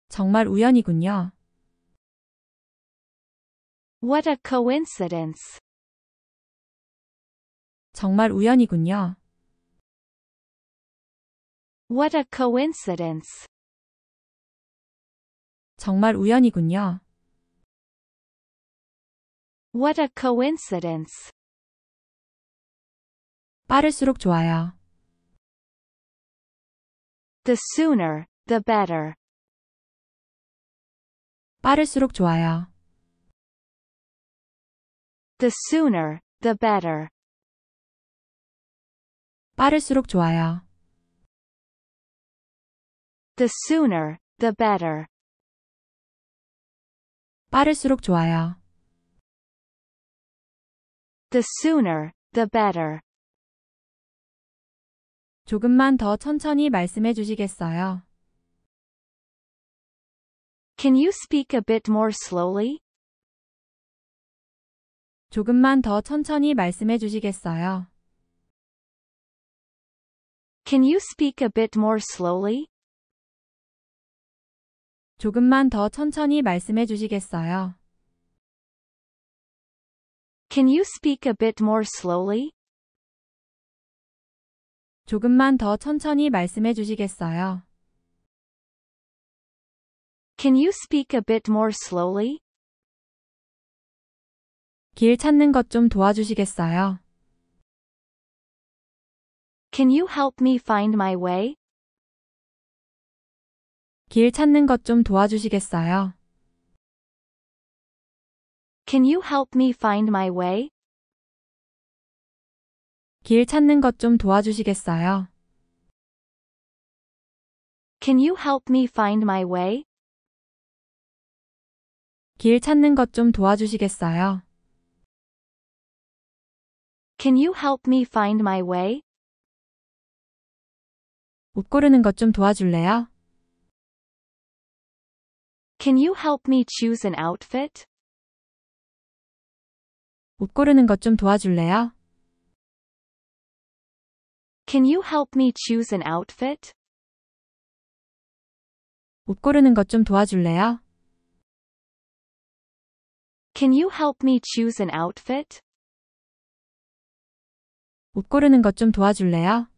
A: 정말 우연이군요. What a coincidence. 정말 우연이군요. What a coincidence. 정말 우연이군요. What a coincidence. 빠를수록 좋아요. The sooner, the better. 빠를수록 좋아요. The sooner, the better. 빠를수록 좋아요. The sooner, the better. 빠를수록 좋아요. The sooner, the better. 조금만 더 천천히 말씀해 주시겠어요? Can you speak a bit more slowly? 조금만 더 천천히 말씀해 주시겠어요? Can you speak a bit more slowly? 조금만 더 천천히 말씀해 주시겠어요? Can you speak a bit more slowly? 조금만 더 천천히 말씀해 주시겠어요? Can you speak a bit more slowly? 길 찾는 것 도와주시겠어요? Can you help me find my way? 길 찾는 것 좀 도와주시겠어요? Can you help me find my way? 길 찾는 도와주시겠어요? Can you help me find my way? 길 찾는 도와주시겠어요? Can you help me find my way? 옷 고르는 도와줄래요? Can you help me choose an outfit? 옷 고르는 것 좀 도와줄래요? Can you help me choose an outfit? 옷 고르는 것 좀 도와줄래요? Can you help me choose an outfit? 옷 고르는 것 좀 도와줄래요?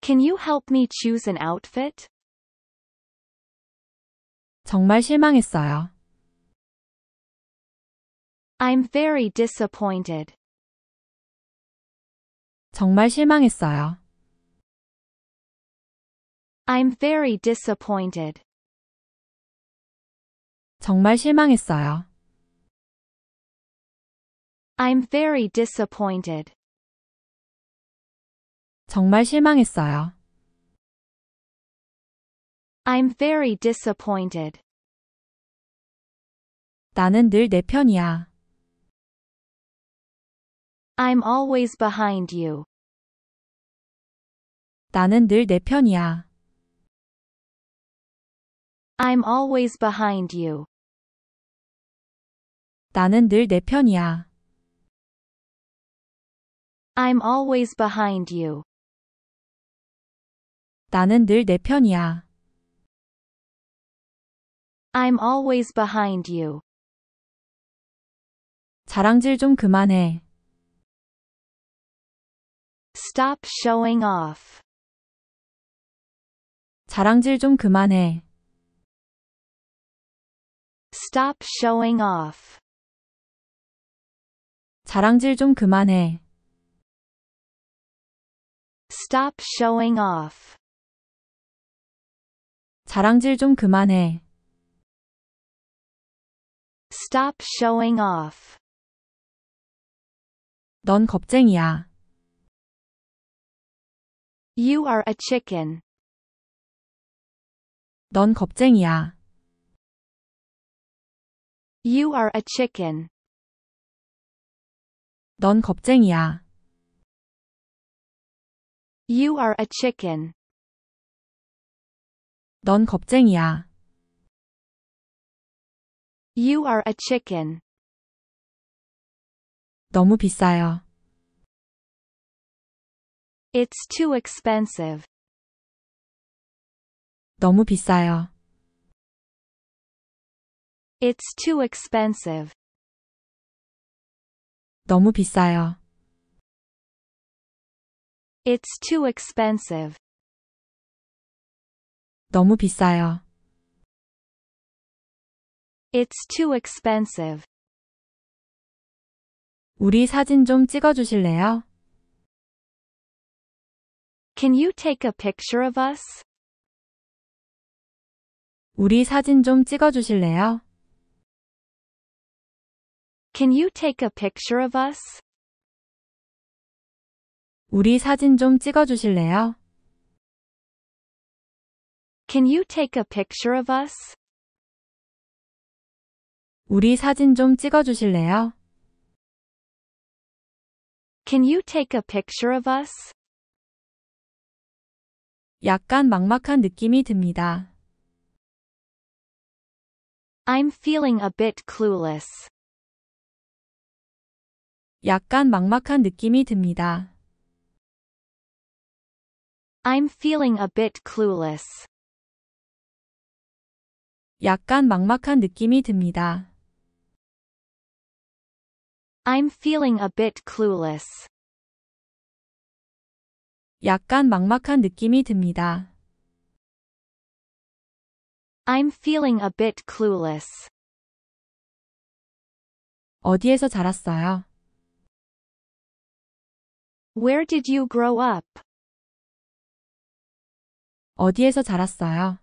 A: Can you help me choose an outfit? 정말 실망했어요. I'm very disappointed. 정말 실망했어요. I'm very disappointed. 정말 실망했어요. I'm very disappointed. 정말 실망했어요. I'm very disappointed. 나는 늘 내 편이야. I'm always behind you. 나는 늘내 편이야. I'm always behind you. 나는 내 편이야. I'm always behind you. 나는 내 편이야. I'm always behind you. 자랑질 좀 그만해. Stop showing off. 자랑질 좀 그만해. Stop showing off. 자랑질 좀 그만해. Stop showing off. 자랑질 좀 그만해. Stop showing off. 넌 겁쟁이야. You are a chicken. 넌 겁쟁이야. You are a chicken. 넌 겁쟁이야. You are a chicken. 넌 겁쟁이야. You are a chicken. 너무 비싸요. It's too expensive. 너무 비싸요. It's too expensive. 너무 비싸요. It's too expensive. 너무 비싸요. It's too expensive. 우리 사진 좀 찍어 주실래요? Can you take a picture of us? 우리 사진 좀 찍어 주실래요? Can you take a picture of us? 우리 사진 좀 찍어 주실래요? Can you take a picture of us? 우리 사진 좀 찍어 주실래요? Can you take a picture of us? 약간 막막한 느낌이 듭니다. I'm feeling a bit clueless. 약간 막막한 느낌이 듭니다. I'm feeling a bit clueless. 약간 막막한 느낌이 듭니다. I'm feeling a bit clueless. 약간 막막한 느낌이 듭니다. I'm feeling a bit clueless. 어디에서 자랐어요? Where did you grow up? 어디에서 자랐어요?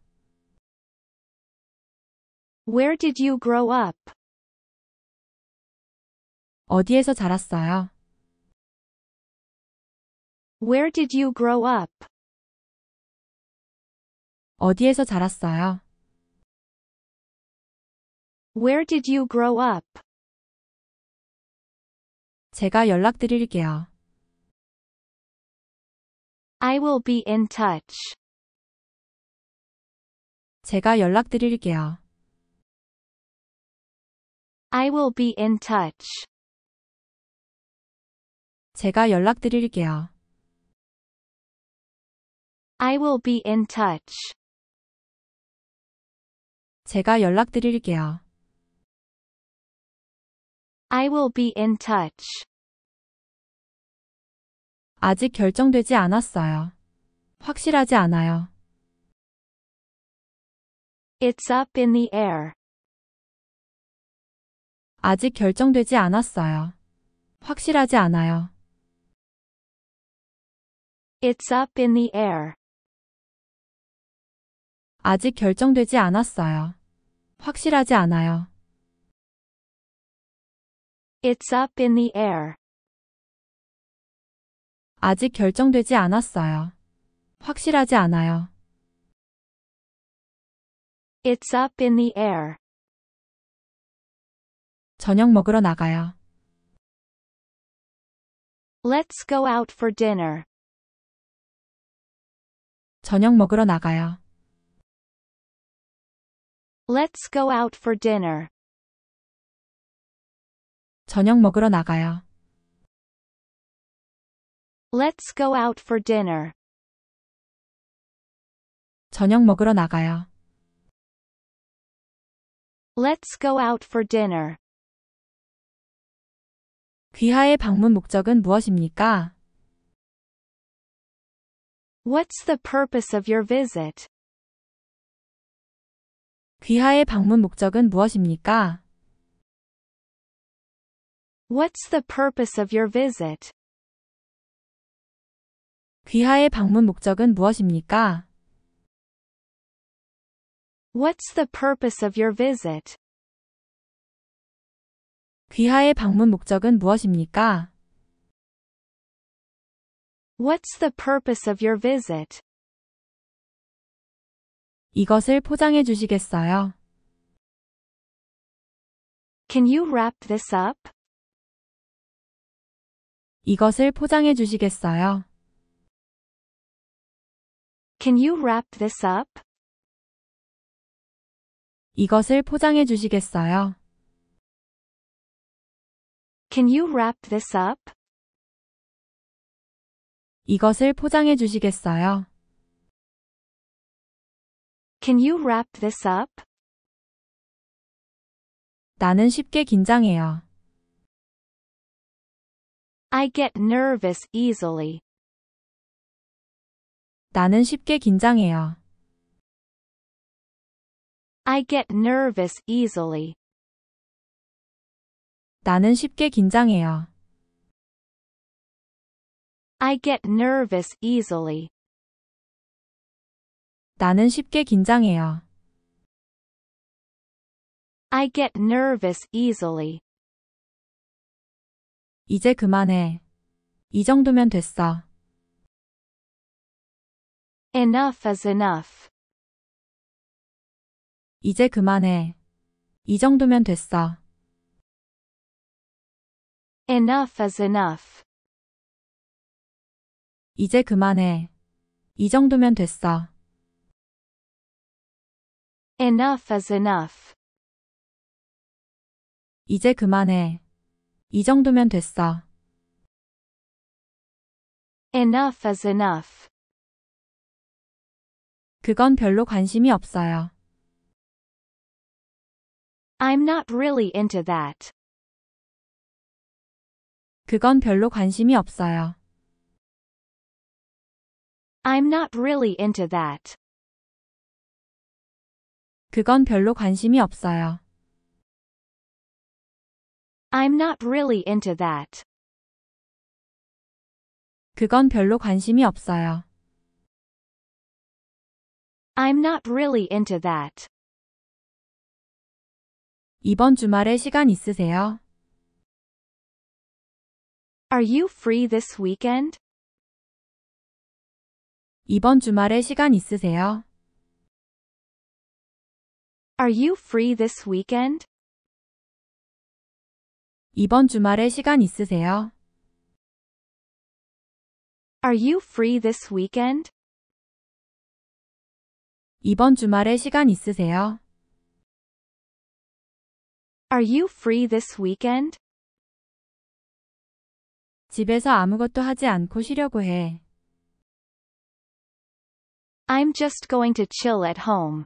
A: Where did you grow up? 어디에서 자랐어요? Where did you grow up? 어디에서 자랐어요? Where did you grow up? 제가 연락드릴게요. I will be in touch. 제가 연락드릴게요. I will be in touch. 제가 연락드릴게요. I will be in touch. 제가 연락드릴게요. I will be in touch. 아직 결정되지 않았어요. 확실하지 않아요. It's up in the air. 아직 결정되지 않았어요. 확실하지 않아요. It's up in the air. 아직 결정되지 않았어요. 확실하지 않아요. It's up in the air. 아직 결정되지 않았어요. 확실하지 않아요. It's up in the air. 저녁 먹으러 나가요. Let's go out for dinner. 저녁 먹으러 나가요. Let's go out for dinner. 저녁 먹으러 나가요. Let's go out for dinner. 저녁 먹으러 나가요. Let's go out for dinner. 귀하의 방문 목적은 무엇입니까? What's the purpose of your visit? 귀하의 방문 목적은 무엇입니까? What's the purpose of your visit? 귀하의 방문 목적은 무엇입니까? What's the purpose of your visit? 귀하의 방문 목적은 무엇입니까? What's the purpose of your visit? 이것을 포장해 주시겠어요? Can you wrap this up? 이것을 포장해 주시겠어요? Can you wrap this up? 이것을 포장해 주시겠어요? Can you wrap this up? 이것을 포장해 주시겠어요? Can you wrap this up? 나는 쉽게 긴장해요. I get nervous easily. 나는 쉽게 긴장해요. I get nervous easily. 나는 쉽게 긴장해요. I get nervous easily. 나는 쉽게 긴장해요. I get nervous easily. 이제 그만해. 이 정도면 됐어. Enough is enough. 이제 그만해. 이 정도면 됐어. Enough is enough. 이제 그만해. 이 정도면 됐어. Enough is enough. 이제 그만해. 이 정도면 됐어. Enough is enough. 그건 별로 관심이 없어요. I'm not really into that. 그건 별로 관심이 없어요. I'm not really into that. 그건 별로 관심이 없어요. I'm not really into that. 그건 별로 관심이 없어요. I'm not really into that. 이번 주말에 시간 있으세요? Are you free this weekend? 이번 주말에 시간 있으세요? Are you free this weekend? 이번 주말에 시간 있으세요? Are you free this weekend? 이번 주말에 시간 있으세요? Are you free this weekend? 집에서 아무것도 하지 않고 쉬려고 해. I'm just going to chill at home.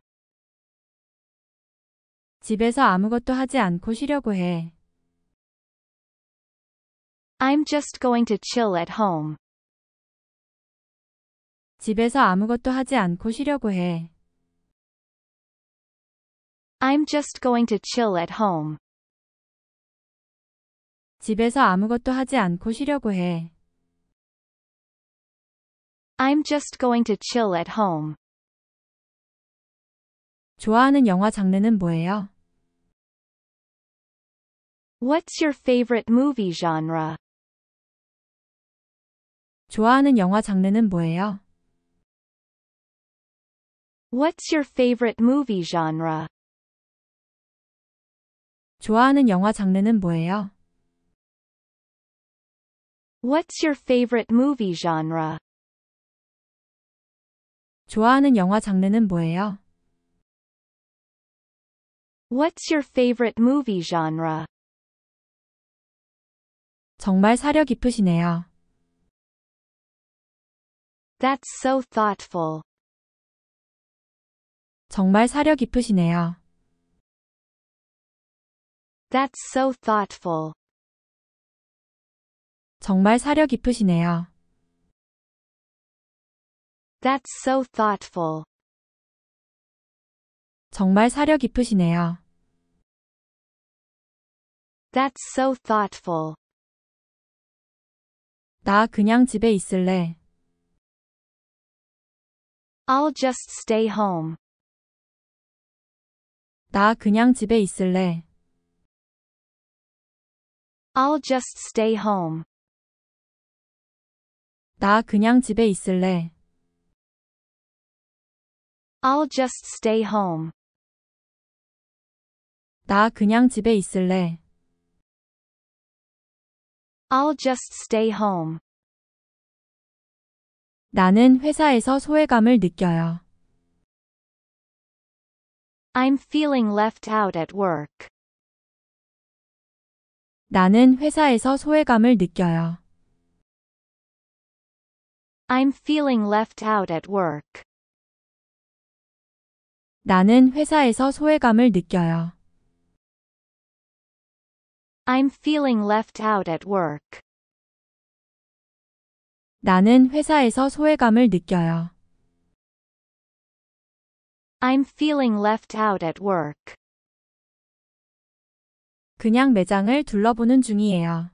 A: 집에서 아무것도 하지 않고 쉬려고 해. I'm just going to chill at home. 집에서 아무것도 하지 않고 쉬려고 해. I'm just going to chill at home. 집에서 아무것도 하지 않고 쉬려고 해. I'm just going to chill at home. 좋아하는 영화 장르는 뭐예요? What's your favorite movie genre? 좋아하는 영화 장르는 뭐예요? What's your favorite movie genre? 좋아하는 영화 장르는 뭐예요? What's your favorite movie genre? 좋아하는 영화 장르는 뭐예요? What's your favorite movie genre? 정말 사려 깊으시네요. That's so thoughtful. 정말 사려 깊으시네요. That's so thoughtful. 정말 사려 깊으시네요. That's so thoughtful. 정말 사려 깊으시네요. That's so thoughtful. 나 그냥 집에 있을래. I'll just stay home. 나 그냥 집에 있을래. I'll just stay home. 나 그냥 집에 있을래. I'll just stay home. 나 그냥 집에 있을래. I'll just stay home. 나는 회사에서 소외감을 느껴요. I'm feeling left out at work. 나는 회사에서 소외감을 느껴요. I'm feeling left out at work. 나는 회사에서 소외감을 느껴요. I'm feeling left out at work. 나는 회사에서 소외감을 느껴요. I'm feeling left out at work. 그냥 매장을 둘러보는 중이에요.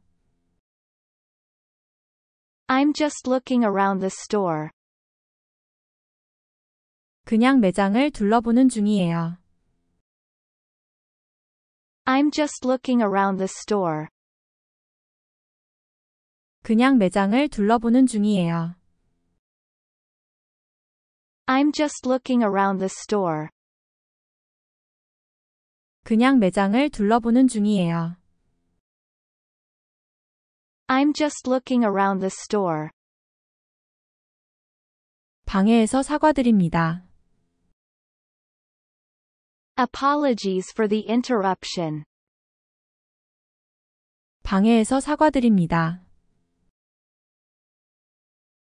A: I'm just looking around the store. 그냥 매장을 둘러보는 중이에요. I'm just looking around the store. 그냥 매장을 둘러보는 중이에요. I'm just looking around the store. 그냥 매장을 둘러보는 중이에요. I'm just looking around the store. 방해해서 사과드립니다. Apologies for the interruption. 방해해서 사과드립니다.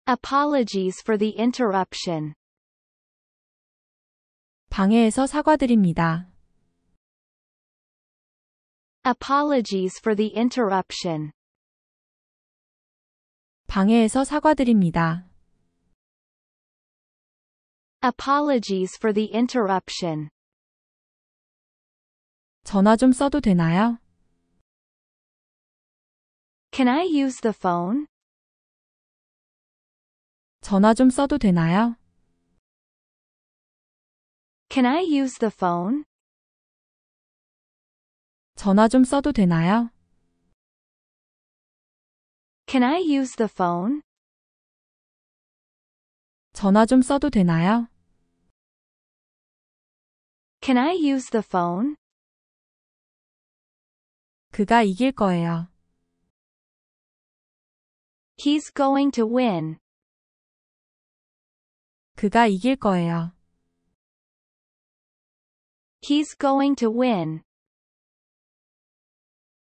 A: Apologies for the interruption. 방해해서 사과드립니다. Apologies for the interruption. 방해해서 사과드립니다. Apologies for the interruption. 전화 좀 써도 되나요? Can I use the phone? 전화 좀 써도 되나요? Can I use the phone? 전화 좀 써도 되나요? Can I use the phone? 전화 좀 써도 되나요? Can I use the phone? 그가 이길 거예요. He's going to win. 그가 이길 거예요. He's going to win.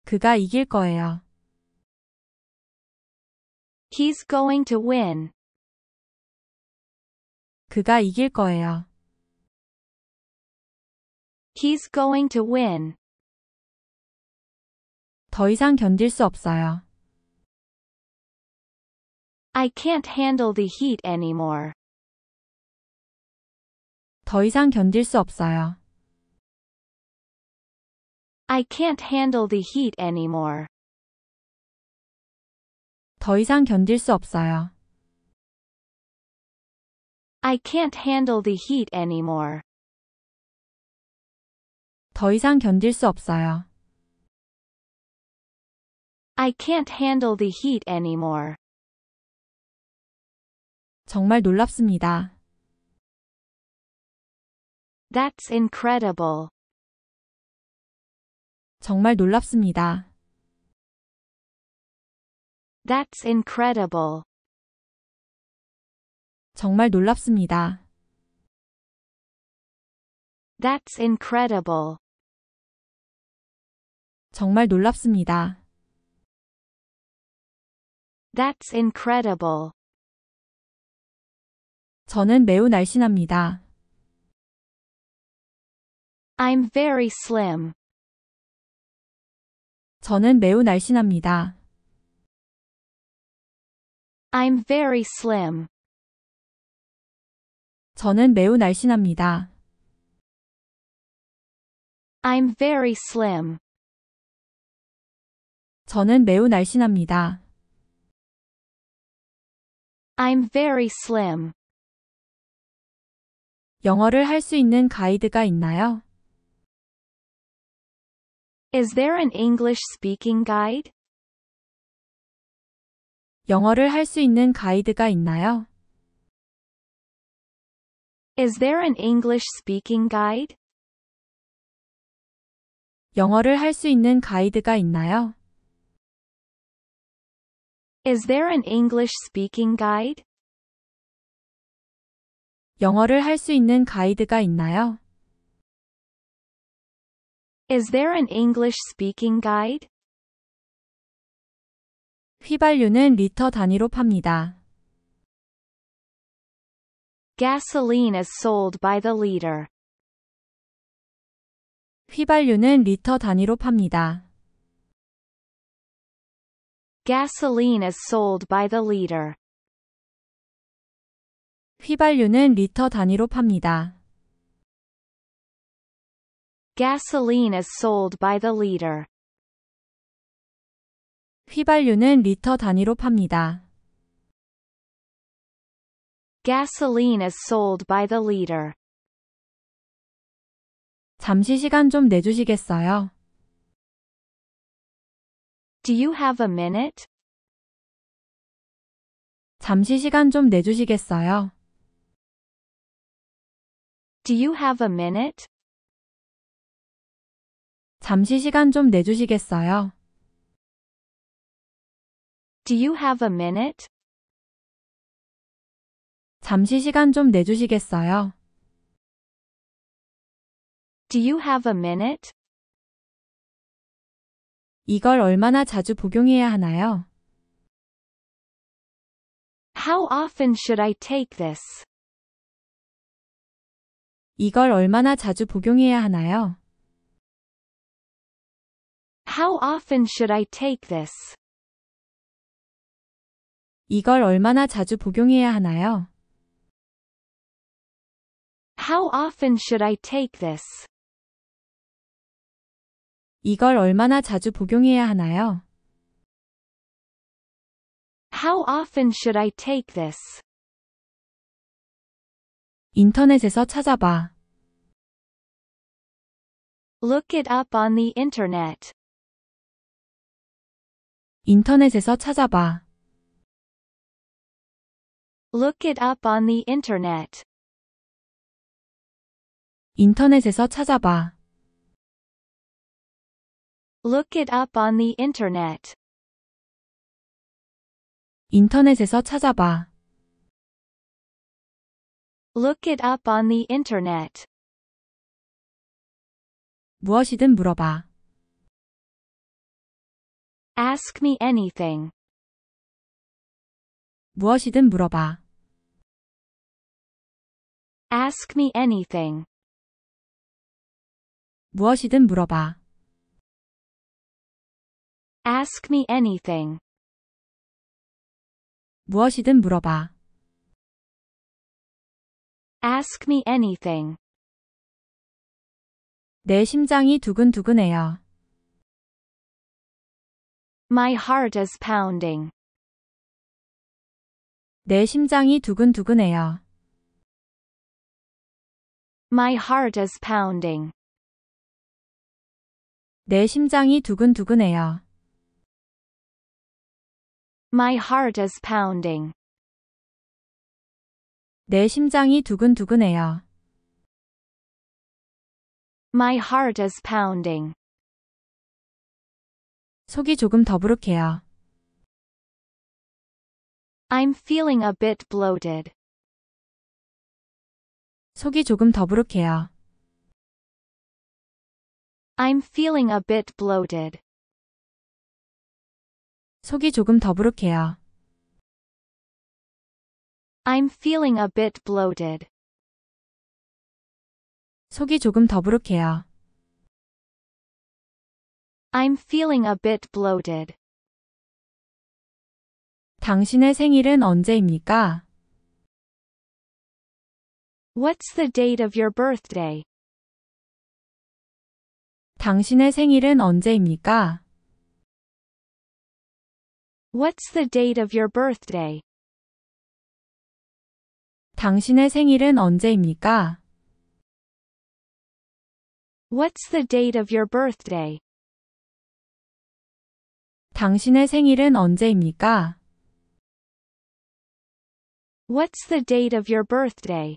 A: 그가 이길 거예요. He's going to win. 그가 이길 거예요. He's going to win. 더 이상 견딜 수 없어요. I can't handle the heat anymore. 더 이상 견딜 수 없어요. I can't handle the heat anymore. 더 이상 견딜 수 없어요. I can't handle the heat anymore. 더 이상 견딜 수 없어요. I can't handle the heat anymore. 정말 놀랍습니다. That's incredible. 정말 놀랍습니다. That's incredible. 정말 놀랍습니다. That's incredible. 정말 놀랍습니다. That's incredible. 저는 매우 날씬합니다. I'm very slim. 저는 매우 날씬합니다. I'm very slim. 저는 매우 날씬합니다. I'm very slim. 저는 매우 날씬합니다. I'm very slim. 영어를 있는 가이드가 있나요? Is there an English speaking guide? 영어를 있는 가이드가 있나요? Is there an English speaking guide? 영어를 있는 가이드가 있나요? Is there an English speaking guide? 영어를 할 있는 가이드가 있나요? Is there an English speaking guide? 휘발유는 리터 단위로 팝니다. Gasoline is sold by the liter. 휘발유는 리터 단위로 팝니다. Gasoline is sold by the liter. 휘발유는 리터 단위로 팝니다. Gasoline is sold by the liter. 휘발유는 리터 단위로 팝니다. Gasoline is sold by the liter. 잠시 시간 좀 내주시겠어요? Do you have a minute? 잠시 시간 좀 내주시겠어요? Do you have a minute? 잠시 시간 좀 내주시겠어요? Do you have a minute? 잠시 시간 좀 내주시겠어요? Do you have a minute? 이걸 얼마나 자주 복용해야 하나요? How often should I take this? 이걸 얼마나 자주 복용해야 하나요? How often should I take this? 이걸 얼마나 자주 복용해야 하나요? How often should I take this? 이걸 얼마나 자주 복용해야 하나요? How often should I take this? 인터넷에서 찾아봐. Look it up on the internet. 인터넷에서 찾아봐. Look it up on the internet. 인터넷에서 찾아봐. Look it up on the internet. 인터넷에서 찾아봐. Look it up on the internet. 무엇이든 물어봐. Ask me anything. 무엇이든 물어봐. Ask me anything. 무엇이든 물어봐. Ask me anything. 무엇이든 물어봐. Ask me anything. 내 심장이 두근두근해요. My heart is pounding. 내 심장이 두근두근해요. My heart is pounding. 내 심장이 두근두근해요. My heart is pounding. 내 심장이 두근두근해요. My heart is pounding. 속이 조금 더부룩해요. I'm feeling a bit bloated. 속이 조금 더부룩해요. I'm feeling a bit bloated. 속이 조금 더부룩해요. I'm feeling a bit bloated. 속이 조금 더부룩해요. I'm feeling a bit bloated. 당신의 생일은 언제입니까? What's the date of your birthday? 당신의 생일은 언제입니까? What's the date of your birthday? 당신의 생일은 언제입니까? What's the date of your birthday? 당신의 생일은 언제입니까? What's the date of your birthday?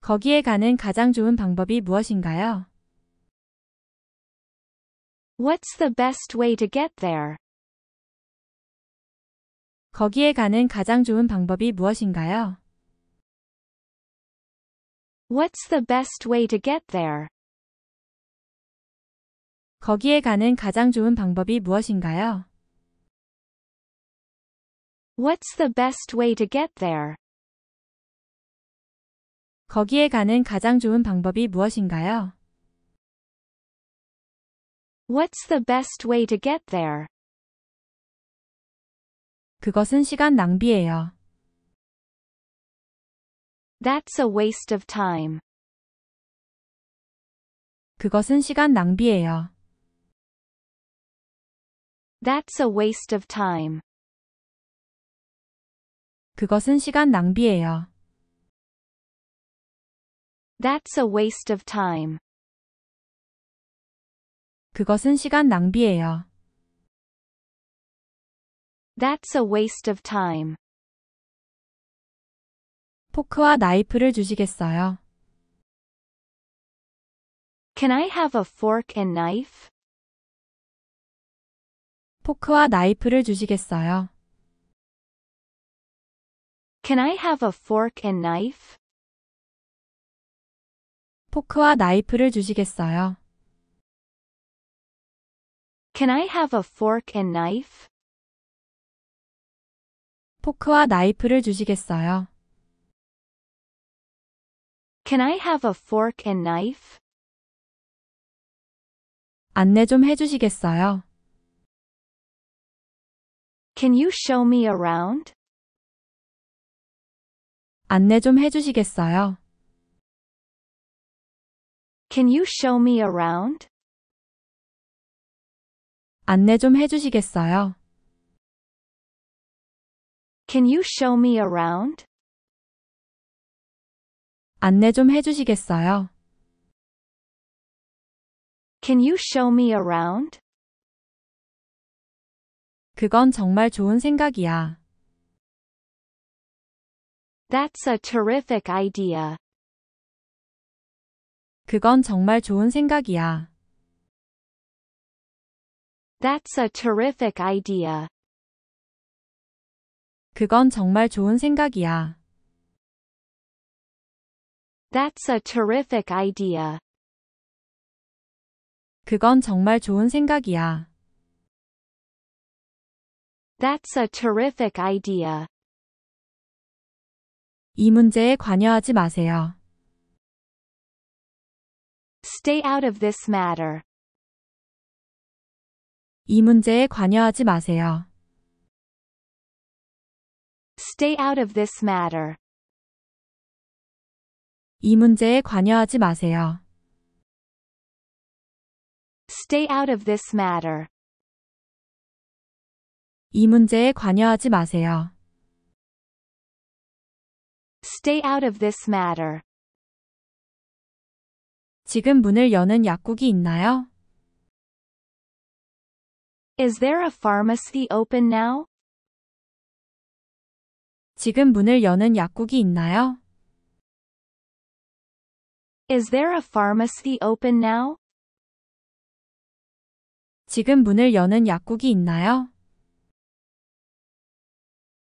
A: 거기에 가는 가장 좋은 방법이 무엇인가요? What's the best way to get there? 거기에 가는 가장 좋은 방법이 무엇인가요? What's the best way to get there? 거기에 가는 가장 좋은 방법이 무엇인가요? What's the best way to get there? 거기에 가는 가장 좋은 방법이 무엇인가요? What's the best way to get there? 그것은 시간 낭비예요. That's a waste of time. 그것은 시간 낭비예요. That's a waste of time. 그것은 시간 낭비예요. That's a waste of time. 그것은 시간 낭비예요. That's a waste of time. 포크와 나이프를 주시겠어요? Can I have a fork and knife? 포크와 나이프를 주시겠어요? Can I have a fork and knife? 포크와 나이프를 주시겠어요? Can I have a fork and knife? 포크와 나이프를 주시겠어요? Can I have a fork and knife? 안내 좀 해주시겠어요? Can you show me around? 안내 좀 해주시겠어요? Can you show me around? 안내 좀 해주시겠어요? Can you show me around? 안내 좀 해주시겠어요? Can you show me around? 그건 정말 좋은 생각이야. That's a terrific idea. 그건 정말 좋은 생각이야. That's a terrific idea. 그건 정말 좋은 생각이야. That's a terrific idea. 그건 정말 좋은 생각이야. That's a terrific idea. 이 문제에 관여하지 마세요. Stay out of this matter. 이 문제에 관여하지 마세요. Stay out of this matter. 이 문제에 관여하지 마세요. Stay out of this matter. 이 문제에 관여하지 마세요. Stay out of this matter. 지금 문을 여는 약국이 있나요? Is there a pharmacy open now? 지금 문을 여는 약국이 있나요? Is there a pharmacy open now? 지금 문을 여는 약국이 있나요?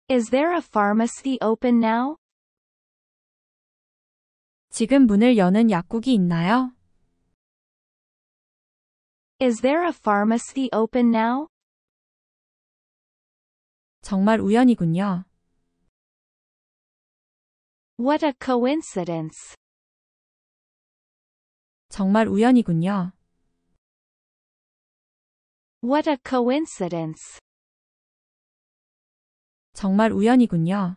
A: Is there a pharmacy open now? 지금 문을 여는 약국이 있나요? Is there a pharmacy open now? 정말 우연이군요. What a coincidence. 정말 우연이군요. What a coincidence. 정말 우연이군요.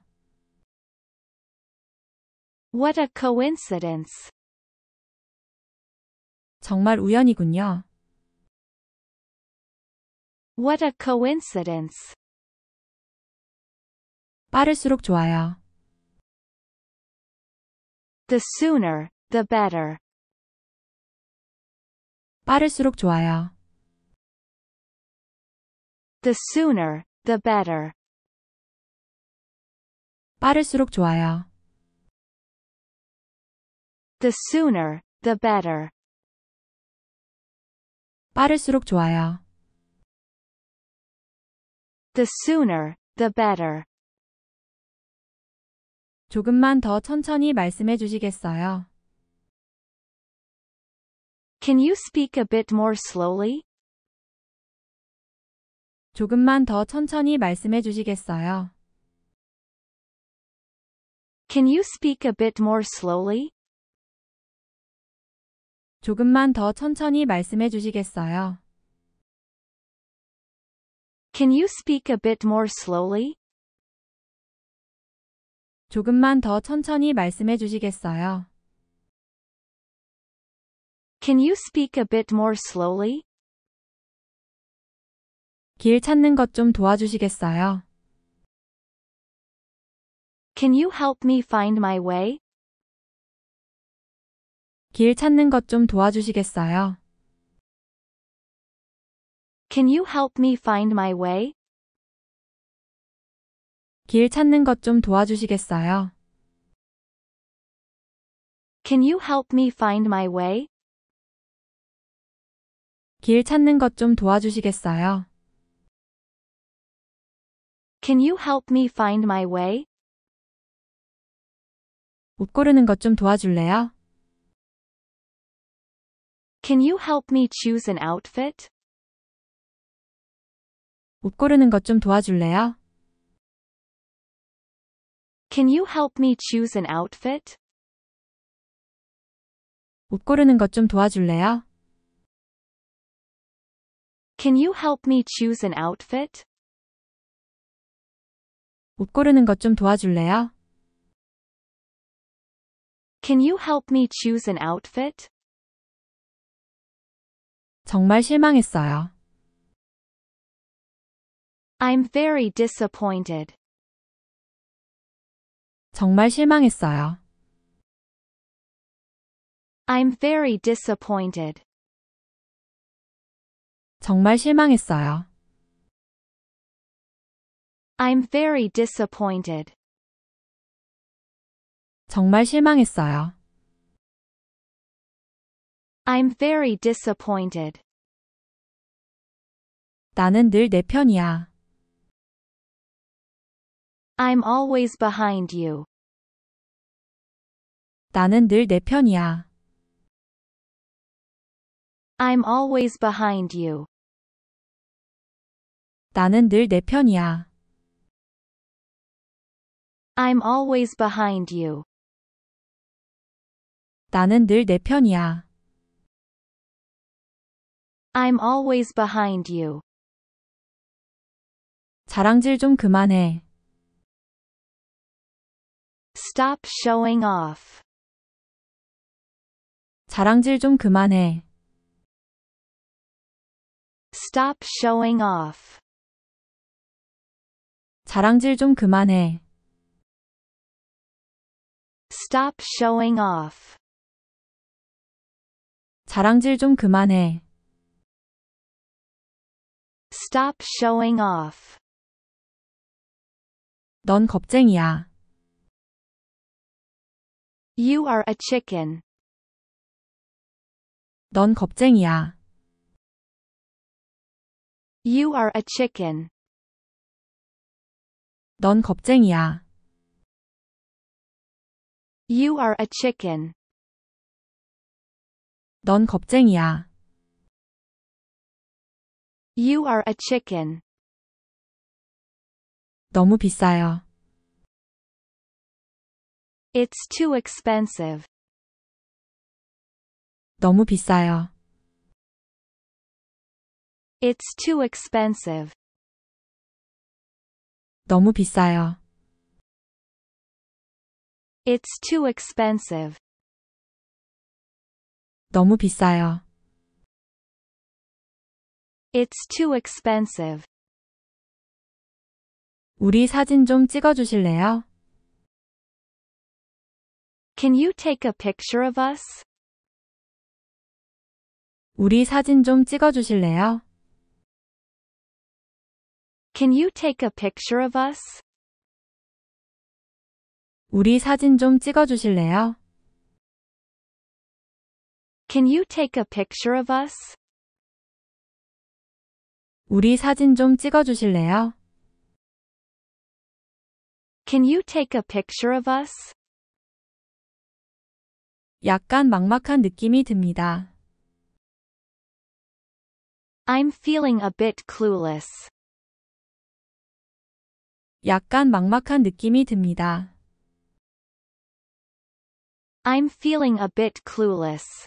A: What a coincidence. 정말 우연이군요. What a coincidence. 빠를수록 좋아요. The sooner, the better. 빠를수록 좋아요. The sooner, the better. 빠를수록 좋아요. The sooner, the better. 빠를수록 좋아요. The sooner, the better. 조금만 더 천천히 말씀해 주시겠어요? Can you speak a bit more slowly? 조금만 더 천천히 말씀해 주시겠어요? Can you speak a bit more slowly? 조금만 더 천천히 말씀해 주시겠어요? Can you speak a bit more slowly? 조금만 더 천천히 말씀해 주시겠어요? Can you speak a bit more slowly? 길 찾는 것 좀 도와주시겠어요? Can you help me find my way? 길 찾는 것 좀 도와주시겠어요? Can you help me find my way? 길 찾는 것 도와주시겠어요? Can you help me find my way? 길 찾는 도와주시겠어요? Can you help me find my way? 옷 고르는 도와줄래요? Can you help me choose an outfit? 옷 고르는 것 좀 도와줄래요? Can you help me choose an outfit? 옷 고르는 것 좀 도와줄래요? Can you help me choose an outfit? 옷 고르는 것 좀 도와줄래요? Can you help me choose an outfit? 정말 실망했어요. I'm very disappointed. 정말 실망했어요. I'm very disappointed. 정말 실망했어요. I'm very disappointed. 정말 실망했어요. I'm very disappointed. 나는 늘 내 편이야. I'm always behind you. 나는 늘내 편이야. I'm always behind you. 나는 내 편이야. I'm always behind you. 나는 내 편이야. I'm always behind you. 자랑질 좀 그만해. Stop showing off. 자랑질 좀 그만해. Stop showing off. 자랑질 좀 그만해. Stop showing off. 자랑질 좀 그만해. Stop showing off. 넌 겁쟁이야. You are a chicken. 넌 겁쟁이야. You are a chicken. 넌 겁쟁이야. You are a chicken. 넌 겁쟁이야. You are a chicken. 너무 비싸요. It's too expensive. 너무 비싸요. It's too expensive. 너무 비싸요. It's too expensive. 너무 비싸요. It's too expensive. 우리 사진 좀 찍어 주실래요? Can you take a picture of us? 우리 사진 좀 찍어 Can you take a picture of us? 우리 사진 좀 찍어 Can you take a picture of us? 우리 사진 좀 찍어 Can you take a picture of us? 약간 막막한 느낌이 듭니다. I'm feeling a bit clueless. 약간 막막한 느낌이 듭니다. I'm feeling a bit clueless.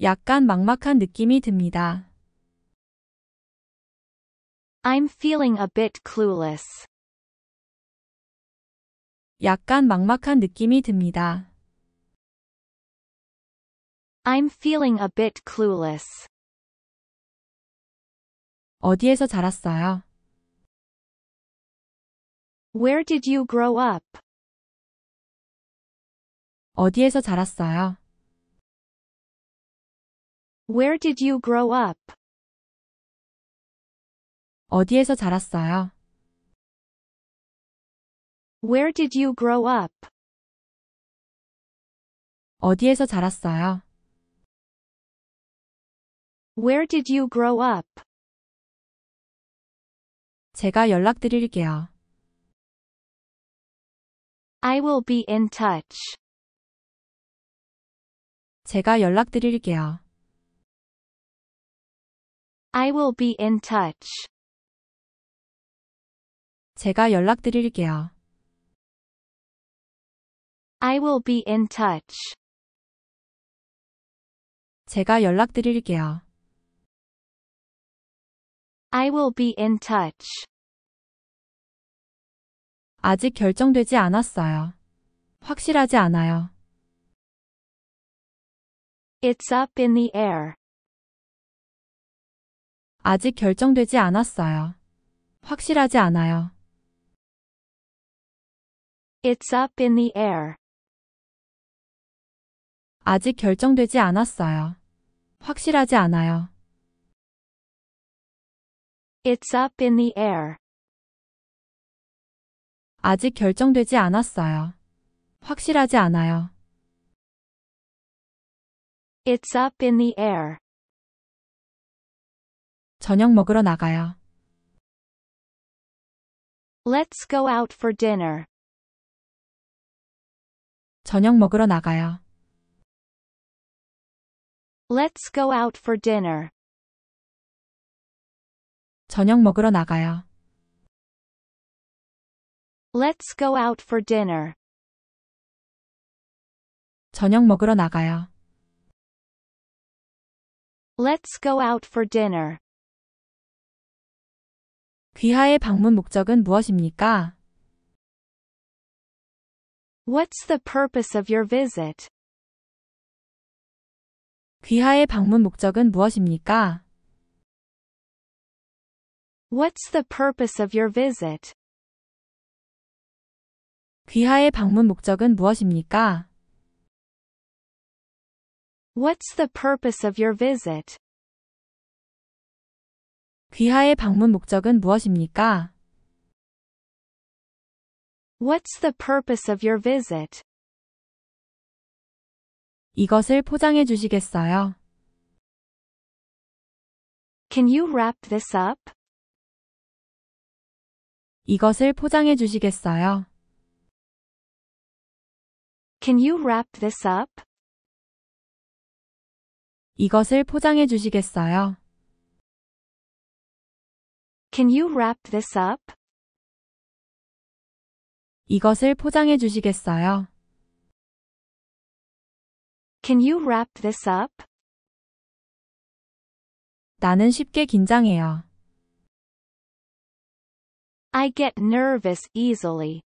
A: 약간 막막한 느낌이 듭니다. I'm feeling a bit clueless. 약간 막막한 느낌이 듭니다. I'm feeling a bit clueless. 어디에서 자랐어요? Where did you grow up? 어디에서 자랐어요? Where did you grow up? 어디에서 자랐어요? Where did you grow up? 어디에서 자랐어요? Where did you grow up? 제가 연락드릴게요. I will be in touch. 제가 연락드릴게요. I will be in touch. 제가 연락드릴게요. I will be in touch. 제가 연락드릴게요. I will be in touch. 아직 결정되지 않았어요. 확실하지 않아요. It's up in the air. 아직 결정되지 않았어요. 확실하지 않아요. It's up in the air. 아직 결정되지 않았어요. 확실하지 않아요. It's up in the air. 아직 결정되지 않았어요. 확실하지 않아요. It's up in the air. 저녁 먹으러 나가요. Let's go out for dinner. 저녁 먹으러 나가요. Let's go out for dinner. 저녁 먹으러 나가요. Let's go out for dinner. 저녁 먹으러 나가요. Let's go out for dinner. 귀하의 방문 목적은 무엇입니까? What's the purpose of your visit? 귀하의 방문 목적은 무엇입니까? What's the purpose of your visit? 귀하의 방문 목적은 무엇입니까? What's the purpose of your visit? 귀하의 방문 목적은 무엇입니까? What's the purpose of your visit? 이것을 포장해 주시겠어요? Can you wrap this up? 이것을 포장해 주시겠어요? Can you wrap this up? 이것을 포장해 주시겠어요? Can you wrap this up? 이것을 포장해 주시겠어요? Can you wrap this up? 나는 쉽게 긴장해요. I get nervous easily.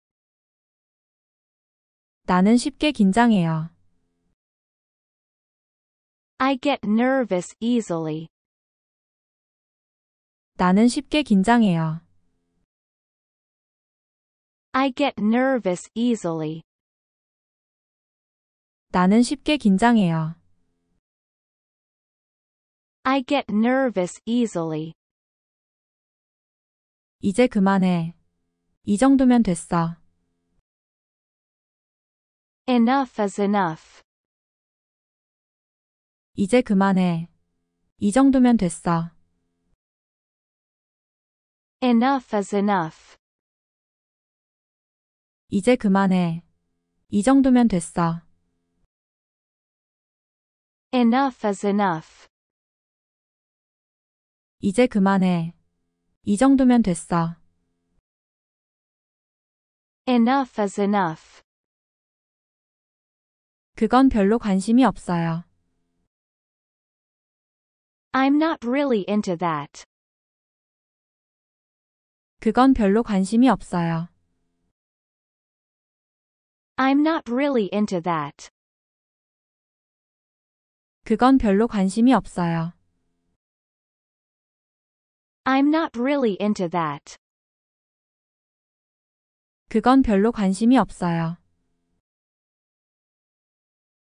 A: 나는 쉽게 긴장해요. I get nervous easily. 나는 쉽게 긴장해요. I get nervous easily. 나는 쉽게 긴장해요. I get nervous easily. 이제 그만해. 이 정도면 됐어. Enough is enough. 이제 그만해. 이 정도면 됐어. Enough is enough. 이제 그만해. 이 정도면 됐어. Enough is enough. 이제 그만해. 이 정도면 됐어. Enough is enough. 그건 별로 관심이 없어요. I'm not really into that. 그건 별로 관심이 없어요. I'm not really into that. 그건 별로 관심이 없어요. I'm not really into that. 그건 별로 관심이 없어요.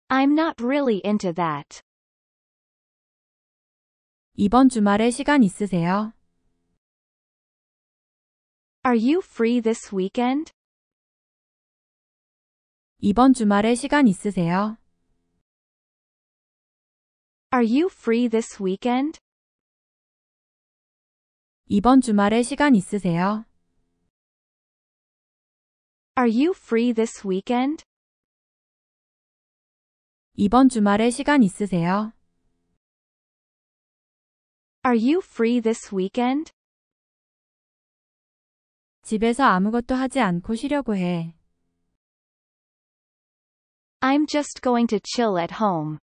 A: I'm not really into that. 이번 주말에 시간 있으세요? Are you free this weekend? 이번 주말에 시간 있으세요? Are you free this weekend? 이번 주말에 시간 있으세요? Are you free this weekend? 이번 주말에 시간 있으세요? Are you free this weekend? 집에서 아무것도 하지 않고 쉬려고 해. I'm just going to chill at home.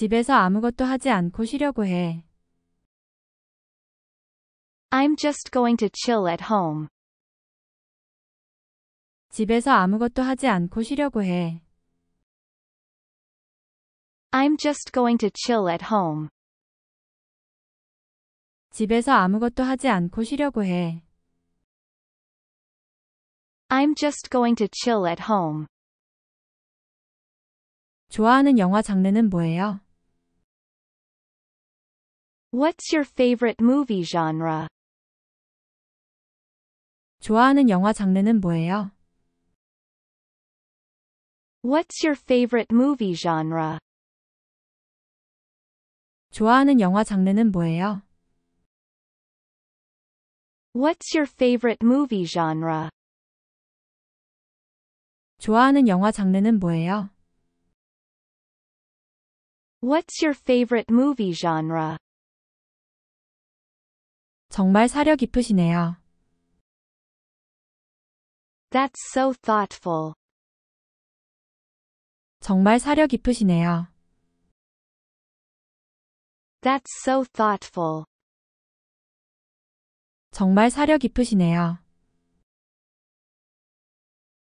A: 집에서 아무것도 하지 않고 쉬려고 해. I'm just going to chill at home. 집에서 아무것도 하지 않고 쉬려고 해. I'm just going to chill at home. 집에서 아무것도 하지 않고 쉬려고 해. I'm just going to chill at home. 좋아하는 영화 장르는 뭐예요? What's your favorite movie genre? 좋아하는 영화 장르는 뭐예요? What's your favorite movie genre? 좋아하는 영화 장르는 뭐예요? What's your favorite movie genre? 좋아하는 영화 장르는 뭐예요? What's your favorite movie genre? 정말 사려 깊으시네요. That's so thoughtful. 정말 사려 깊으시네요. That's so thoughtful. 정말 사려 깊으시네요.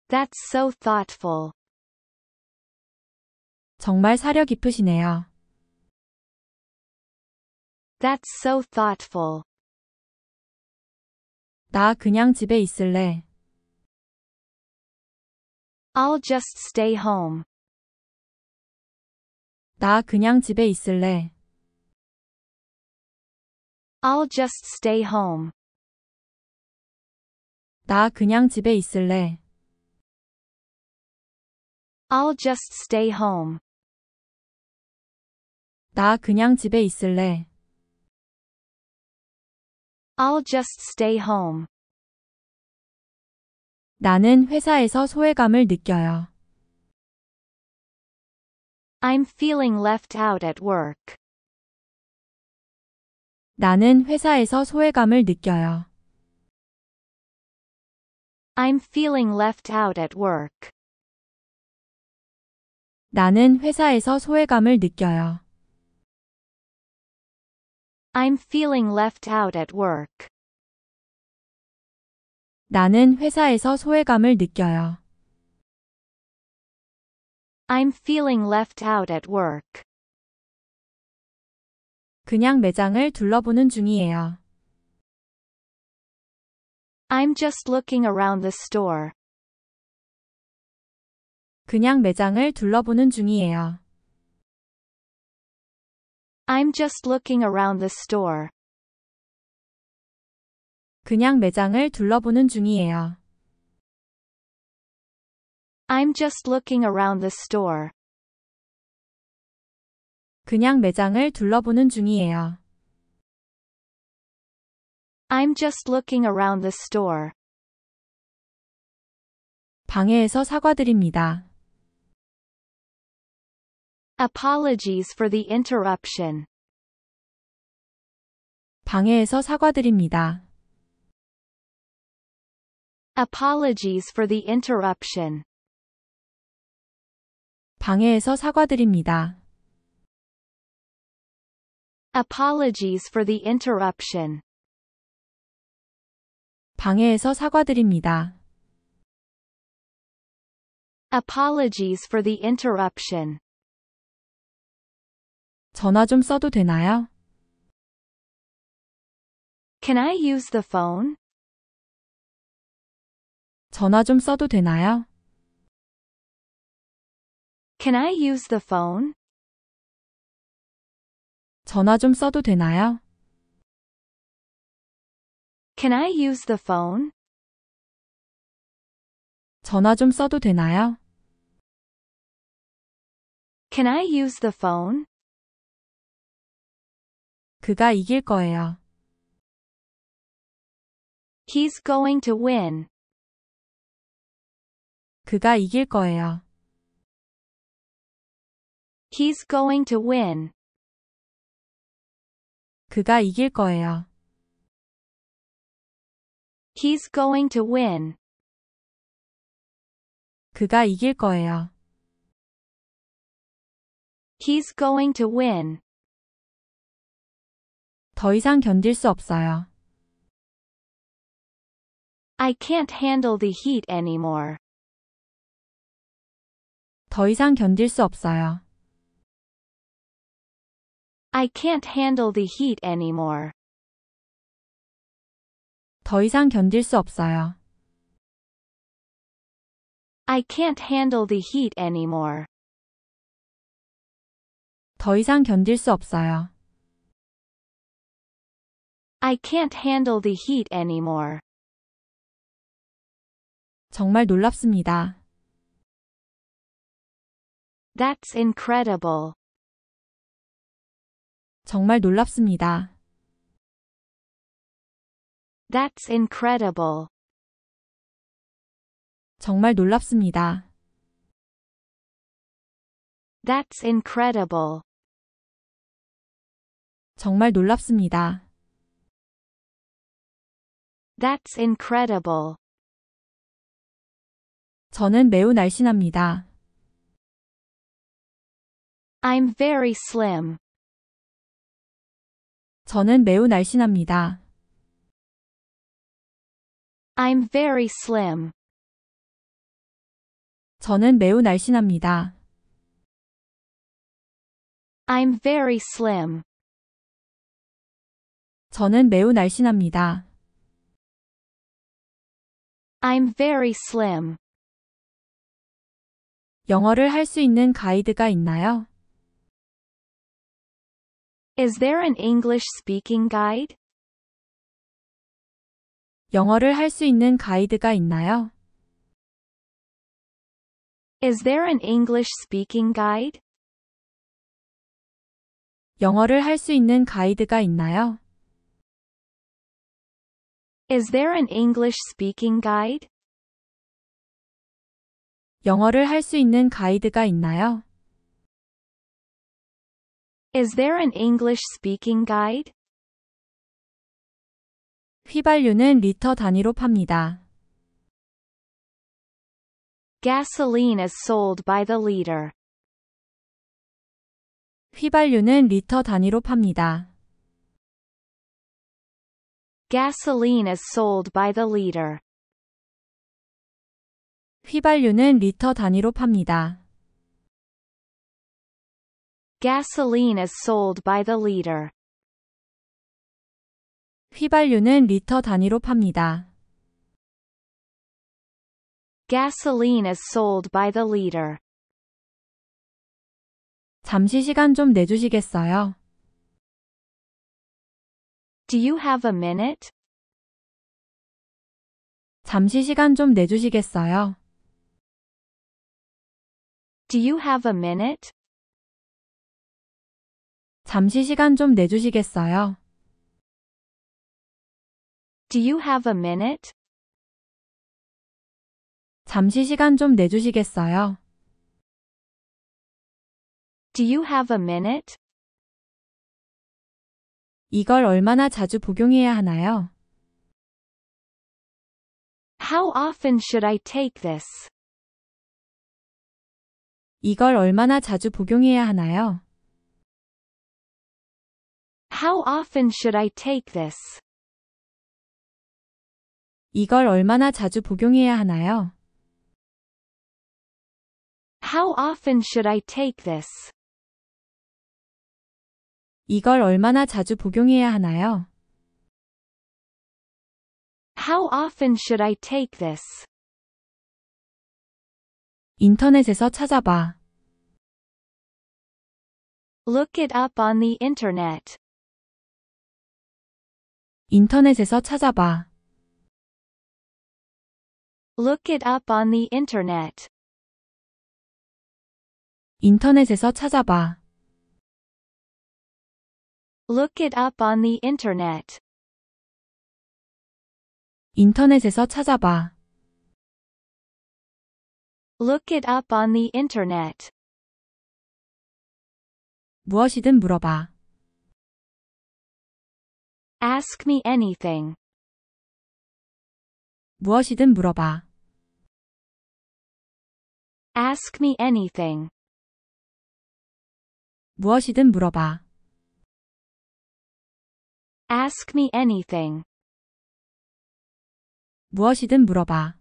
A: That's so thoughtful. 정말 사려 깊으시네요. That's so thoughtful. 나 그냥 집에 있을래. I'll just stay home. 나 그냥 집에 있을래. I'll just stay home. 나 그냥 집에 있을래. I'll just stay home. 나 그냥 집에 있을래. I'll just stay home. 나는 회사에서 소외감을 느껴요. I'm feeling left out at work. 나는 회사에서 소외감을 느껴요. I'm feeling left out at work. 나는 회사에서 소외감을 느껴요. I'm feeling left out at work. 나는 회사에서 소외감을 느껴요. I'm feeling left out at work. 그냥 매장을 둘러보는 중이에요. I'm just looking around the store. 그냥 매장을 둘러보는 중이에요. I'm just looking around the store. 그냥 매장을 둘러보는 중이에요. I'm just looking around the store. 그냥 매장을 둘러보는 중이에요. I'm just looking around the store. 방해해서 사과드립니다. Apologies for the interruption. 방해해서 사과드립니다. Apologies for the interruption. 방해해서 사과드립니다. Apologies for the interruption. 방해해서 사과드립니다. Apologies for the interruption. 전화 좀 써도 되나요? Can I use the phone? 전화 좀 써도 되나요? Can I use the phone? 전화 좀 써도 되나요? Can I use the phone? 전화 좀 써도 되나요? Can I use the phone? 그가 이길 거예요. He's going to win. 그가 이길 거예요. He's going to win. 그가 이길 거예요. He's going to win. 그가 이길 거예요. He's going to win. 더 이상 견딜 수 없어요. I can't handle the heat anymore. 더 이상 견딜 수 없어요. I can't handle the heat anymore. 더 이상 견딜 수 없어요. I can't handle the heat anymore. 더 이상 견딜 수 없어요. I can't handle the heat anymore. 정말 놀랍습니다. That's incredible. 정말 놀랍습니다. That's incredible. 정말 놀랍습니다. That's incredible. 정말 놀랍습니다. That's incredible. 저는 매우 날씬합니다. I'm very slim. 저는 매우 날씬합니다. I'm very slim. 저는 매우 날씬합니다. I'm very slim. 저는 매우 날씬합니다. I'm very slim. 영어를 할 수 있는 가이드가 있나요? Is there an English speaking guide? 영어를 할 수 있는 가이드가 있나요? Is there an English speaking guide? 영어를 할수 있는 가이드가 있나요? Is there an English speaking guide? 영어를 할 수 있는 가이드가 있나요? Is there an English speaking guide? 휘발유는 리터 단위로 팝니다. Gasoline is sold by the liter. 휘발유는 리터 단위로 팝니다. Gasoline is sold by the liter. 휘발유는 리터 단위로 팝니다. Gasoline is sold by the liter. 휘발유는 리터 단위로 팝니다. Gasoline is sold by the liter. 잠시 시간 좀 내주시겠어요? Do you have a minute? 잠시 시간 좀 내주시겠어요? Do you have a minute? 잠시 시간 좀 내주시겠어요? Do you have a minute? 잠시 시간 좀 내주시겠어요? Do you have a minute? 이걸 얼마나 자주 복용해야 하나요? How often should I take this? 이걸 얼마나 자주 복용해야 하나요? How often should I take this? 이걸 얼마나 자주 복용해야 하나요? How often should I take this? 이걸 얼마나 자주 복용해야 하나요? How often should I take this? 인터넷에서 찾아봐. Look it up on the internet. 인터넷에서 찾아봐. Look it up on the internet. 인터넷에서 찾아봐. Look it up on the internet. 인터넷에서 찾아봐. Look it up on the internet. 무엇이든 물어봐. Ask me anything. 무엇이든 물어봐. Ask me anything. 무엇이든 물어봐. Ask me anything. 무엇이든 물어봐.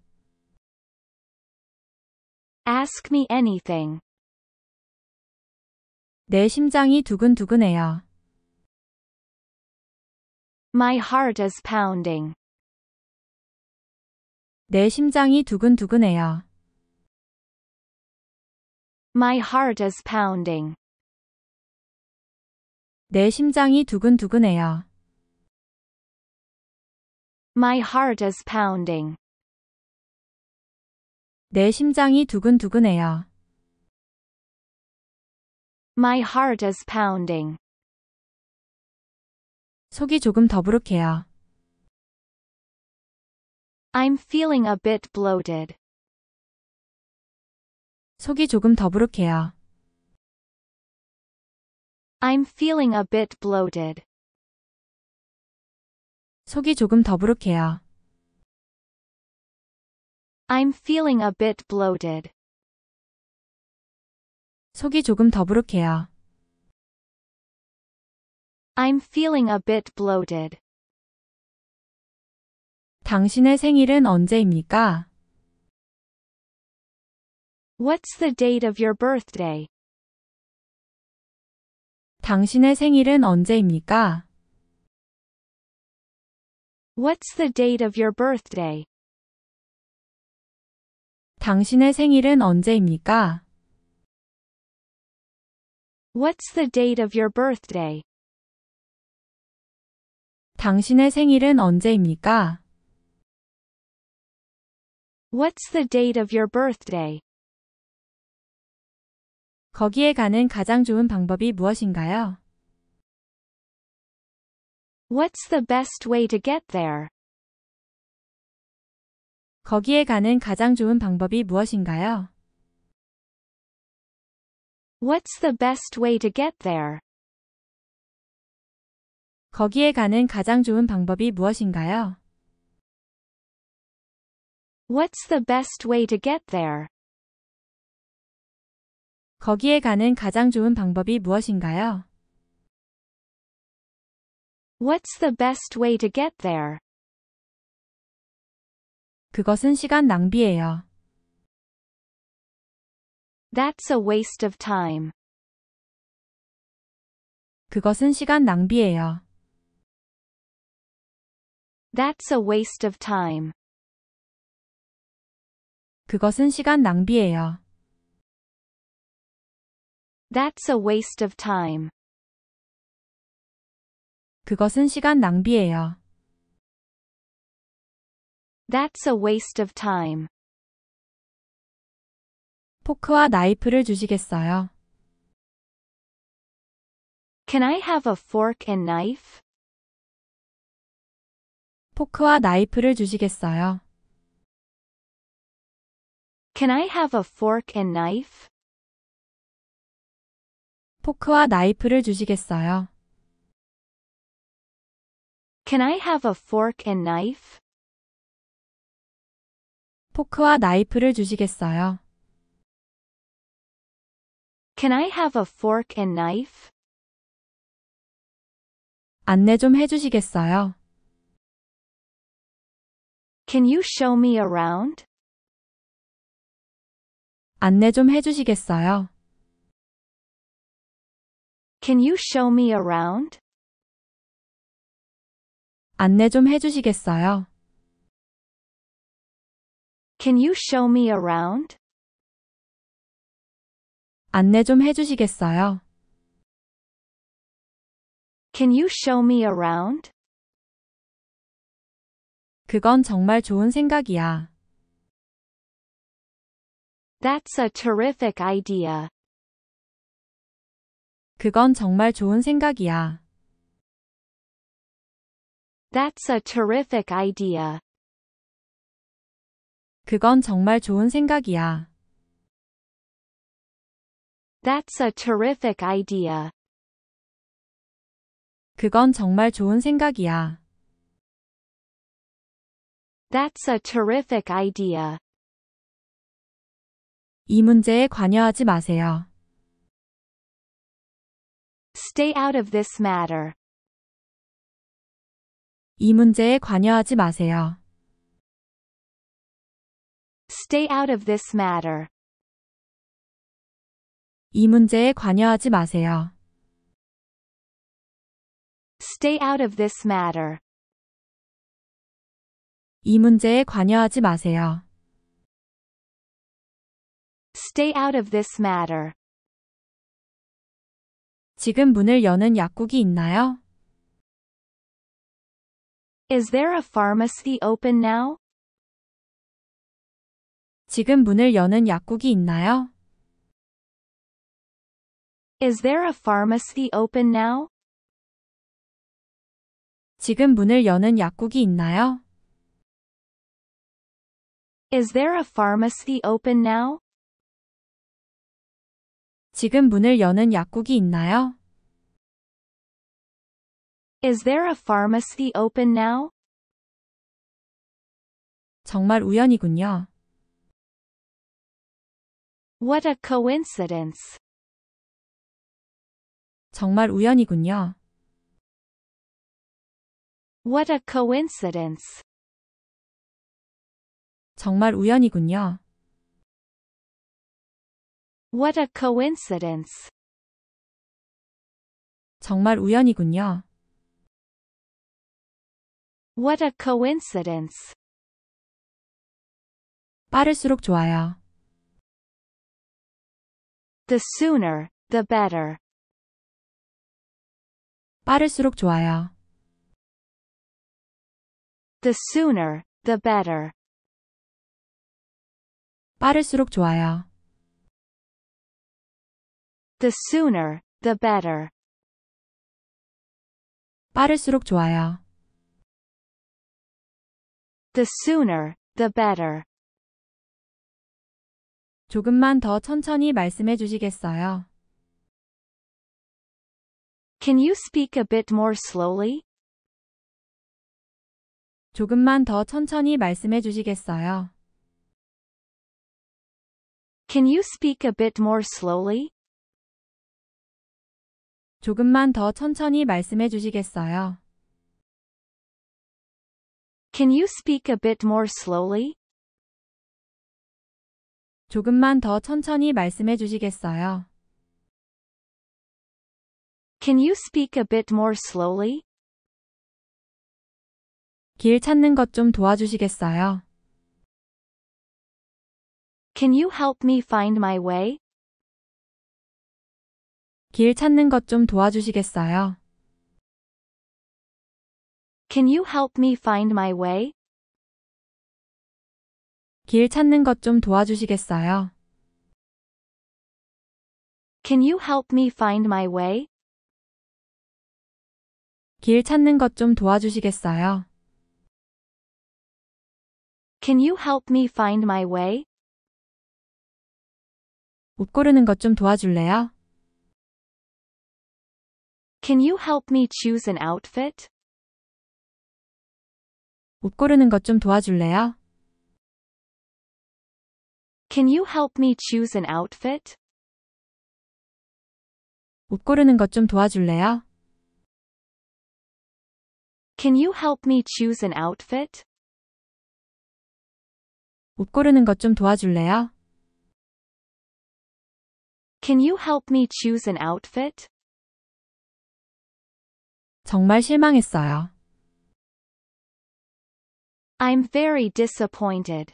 A: Ask me anything. 내 심장이 두근두근해요. My heart is pounding. 내 심장이 두근두근해요. My heart is pounding. 내 심장이 두근두근해요. My heart is pounding. 내 심장이 두근두근해요. My heart is pounding. 속이 조금 더부룩해요. I'm feeling a bit bloated. 속이 조금 더부룩해요. I'm feeling a bit bloated. 속이 조금 더부룩해요. I'm feeling a bit bloated. 속이 조금 더부룩해요. I'm feeling a bit bloated. 당신의 생일은 언제입니까? What's the date of your birthday? 당신의 생일은 언제입니까? What's the date of your birthday? 당신의 생일은 언제입니까? What's the date of your birthday? 당신의 생일은 언제입니까? What's the date of your birthday? 거기에 가는 가장 좋은 방법이 무엇인가요? What's the best way to get there? 거기에 가는 가장 좋은 방법이 무엇인가요? What's the best way to get there? 거기에 가는 가장 좋은 방법이 무엇인가요? What's the best way to get there? 거기에 가는 가장 좋은 방법이 무엇인가요? What's the best way to get there? 그것은 시간 낭비예요. That's a waste of time. 그것은 시간 낭비예요. That's a waste of time. 그것은 시간 낭비예요. That's a waste of time. 그것은 시간 낭비예요. That's a waste of time. 포크와 나이프를 주시겠어요? Can I have a fork and knife? 포크와 나이프를 주시겠어요? Can I have a fork and knife? 포크와 나이프를 주시겠어요? Can I have a fork and knife? 포크와 나이프를 주시겠어요? Can I have a fork and knife? 안내 좀 해주시겠어요? Can you show me around? 안내 좀 해주시겠어요? Can you show me around? 안내 좀 해주시겠어요? Can you show me around? 안내 좀 해주시겠어요? Can you show me around? 그건 정말 좋은 생각이야. That's a terrific idea. 그건 정말 좋은 생각이야. That's a terrific idea. 그건 정말 좋은 생각이야. That's a terrific idea. 그건 정말 좋은 생각이야. That's a terrific idea. 이 문제에 관여하지 마세요. Stay out of this matter. 이 문제에 관여하지 마세요. Stay out of this matter. 이 문제에 관여하지 마세요. Stay out of this matter. 이 문제에 관여하지 마세요. Stay out of this matter. 지금 문을 여는 약국이 있나요? Is there a pharmacy open now? 지금 문을 여는 약국이 있나요? Is there a pharmacy open now? 지금 문을 여는 약국이 있나요? Is there a pharmacy open now? 지금 문을 여는 약국이 있나요? Is there a pharmacy open now? 정말 우연이군요. What a coincidence. 정말 우연이군요. What a coincidence. 정말 우연이군요. What a coincidence. 정말 우연이군요. What a coincidence. 빠를수록 좋아요. The sooner, the better. 빠를수록 좋아요. The sooner, the better. 빠를수록 좋아요. The sooner, the better. 빠를수록 좋아요. The sooner, the better. 조금만 더 천천히 말씀해 주시겠어요? Can you speak a bit more slowly? 조금만 더 천천히 말씀해 주시겠어요? Can you speak a bit more slowly? 조금만 더 천천히 말씀해 주시겠어요? Can you speak a bit more slowly? 조금만 더 천천히 말씀해 주시겠어요? Can you speak a bit more slowly? 길 찾는 것 좀 도와주시겠어요? Can you help me find my way? 길 찾는 것 좀 도와주시겠어요? Can you help me find my way? 길 찾는 도와주시겠어요? Can you help me find my way? 길 찾는 도와주시겠어요? Can you help me find my way? 옷 고르는 도와줄래요? Can you help me choose an outfit? 옷 고르는 것 좀 도와줄래요? Can you help me choose an outfit? 옷 고르는 것 좀 도와줄래요? Can you help me choose an outfit? 옷 고르는 것 좀 도와줄래요? Can you help me choose an outfit? 정말 실망했어요. I'm very disappointed.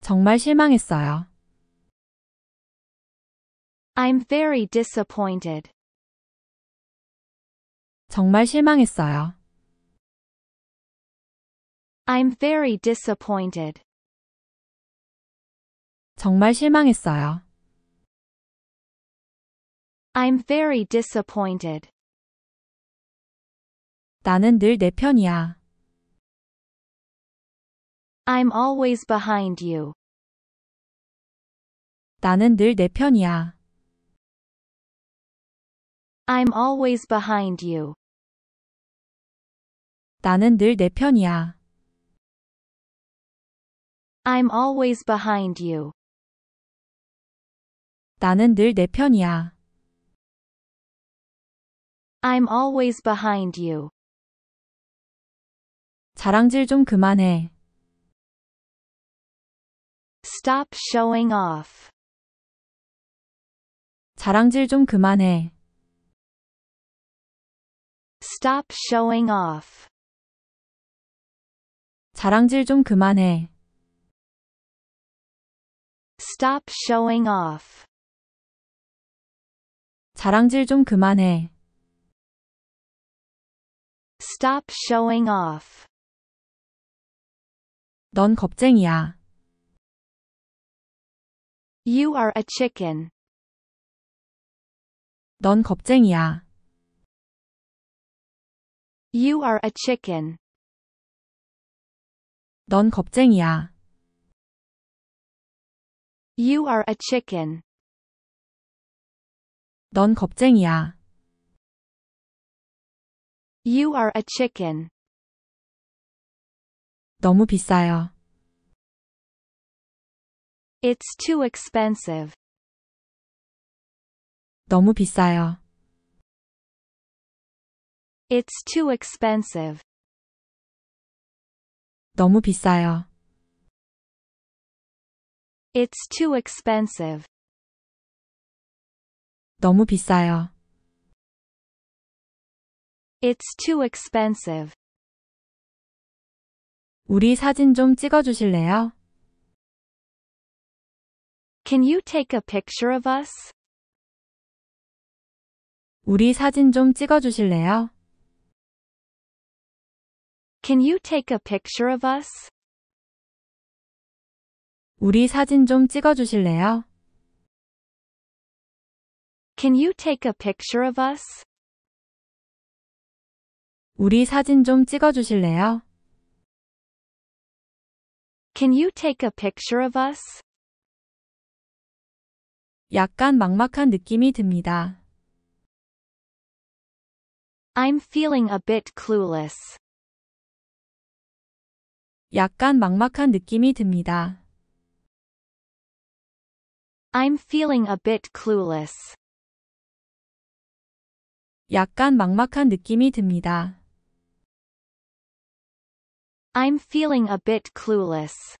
A: 정말 실망했어요. I'm very disappointed. 정말 실망했어요. I'm very disappointed. 정말 실망했어요. I'm very disappointed. 나는 늘 내 편이야. I'm always behind you. 나는 늘내 편이야. I'm always behind you. 나는 내 편이야. I'm always behind you. 나는 내 편이야. I'm always behind you. 자랑질 좀 그만해. Stop showing off. 자랑질 좀 그만해. Stop showing off. 자랑질 좀 그만해. Stop showing off. 자랑질 좀 그만해. Stop showing off. 넌 겁쟁이야. You are a chicken. 넌 겁쟁이야. You are a chicken. 넌 겁쟁이야. You are a chicken. 넌 겁쟁이야. You are a chicken. 너무 비싸요. It's too expensive. 너무 비싸요. It's too expensive. 너무 비싸요. It's too expensive. 너무 비싸요. It's too expensive. 우리 사진 좀 찍어 주실래요? Can you take a picture of us? 우리 사진 좀 찍어 Can you take a picture of us? 우리 사진 좀 찍어 Can you take a picture of us? 우리 사진 좀 찍어 Can you take a picture of us? 약간 막막한 느낌이 듭니다. I'm feeling a bit clueless. 약간 막막한 느낌이 듭니다. I'm feeling a bit clueless. 약간 막막한 느낌이 듭니다. I'm feeling a bit clueless.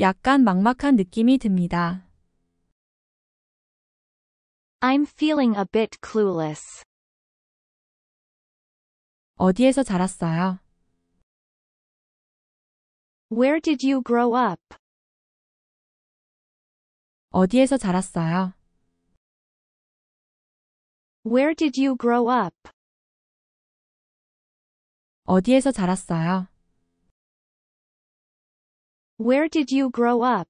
A: 약간 막막한 느낌이 듭니다. I'm feeling a bit clueless. 어디에서 자랐어요? Where did you grow up? 어디에서 자랐어요? Where did you grow up? 어디에서 자랐어요? Where did you grow up?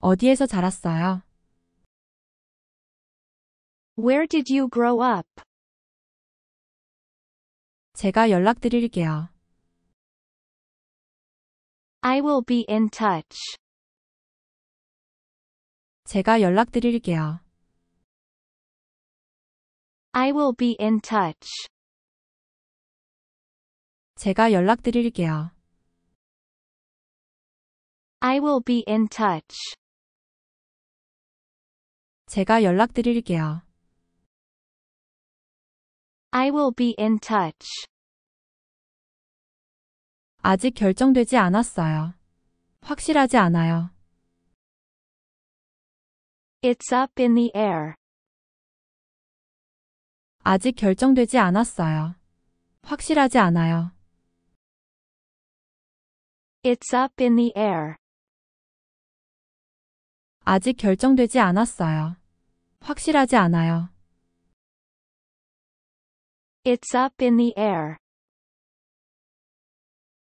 A: 어디에서 자랐어요? Where did you grow up? 제가 연락드릴게요. I will be in touch. 제가 연락드릴게요. I will be in touch. 제가 연락드릴게요. I will be in touch. 제가 연락드릴게요. I will be in touch. 아직 결정되지 않았어요. 확실하지 않아요. It's up in the air. 아직 결정되지 않았어요. 확실하지 않아요. It's up in the air. 아직 결정되지 않았어요. 확실하지 않아요. It's up in the air.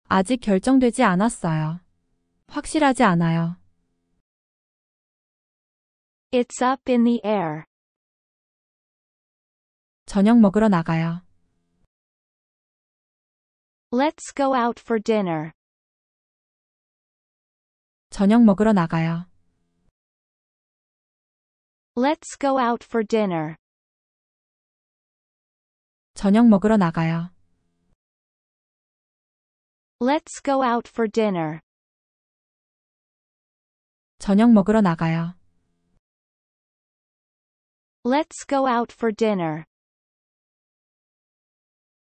A: 아직 결정되지 않았어요. 확실하지 않아요. It's up in the air. 저녁 먹으러 나가요. Let's go out for dinner. 저녁 먹으러 나가요. Let's go out for dinner. 저녁 먹으러 나가요. Let's go out for dinner. 저녁 먹으러 나가요. Let's go out for dinner.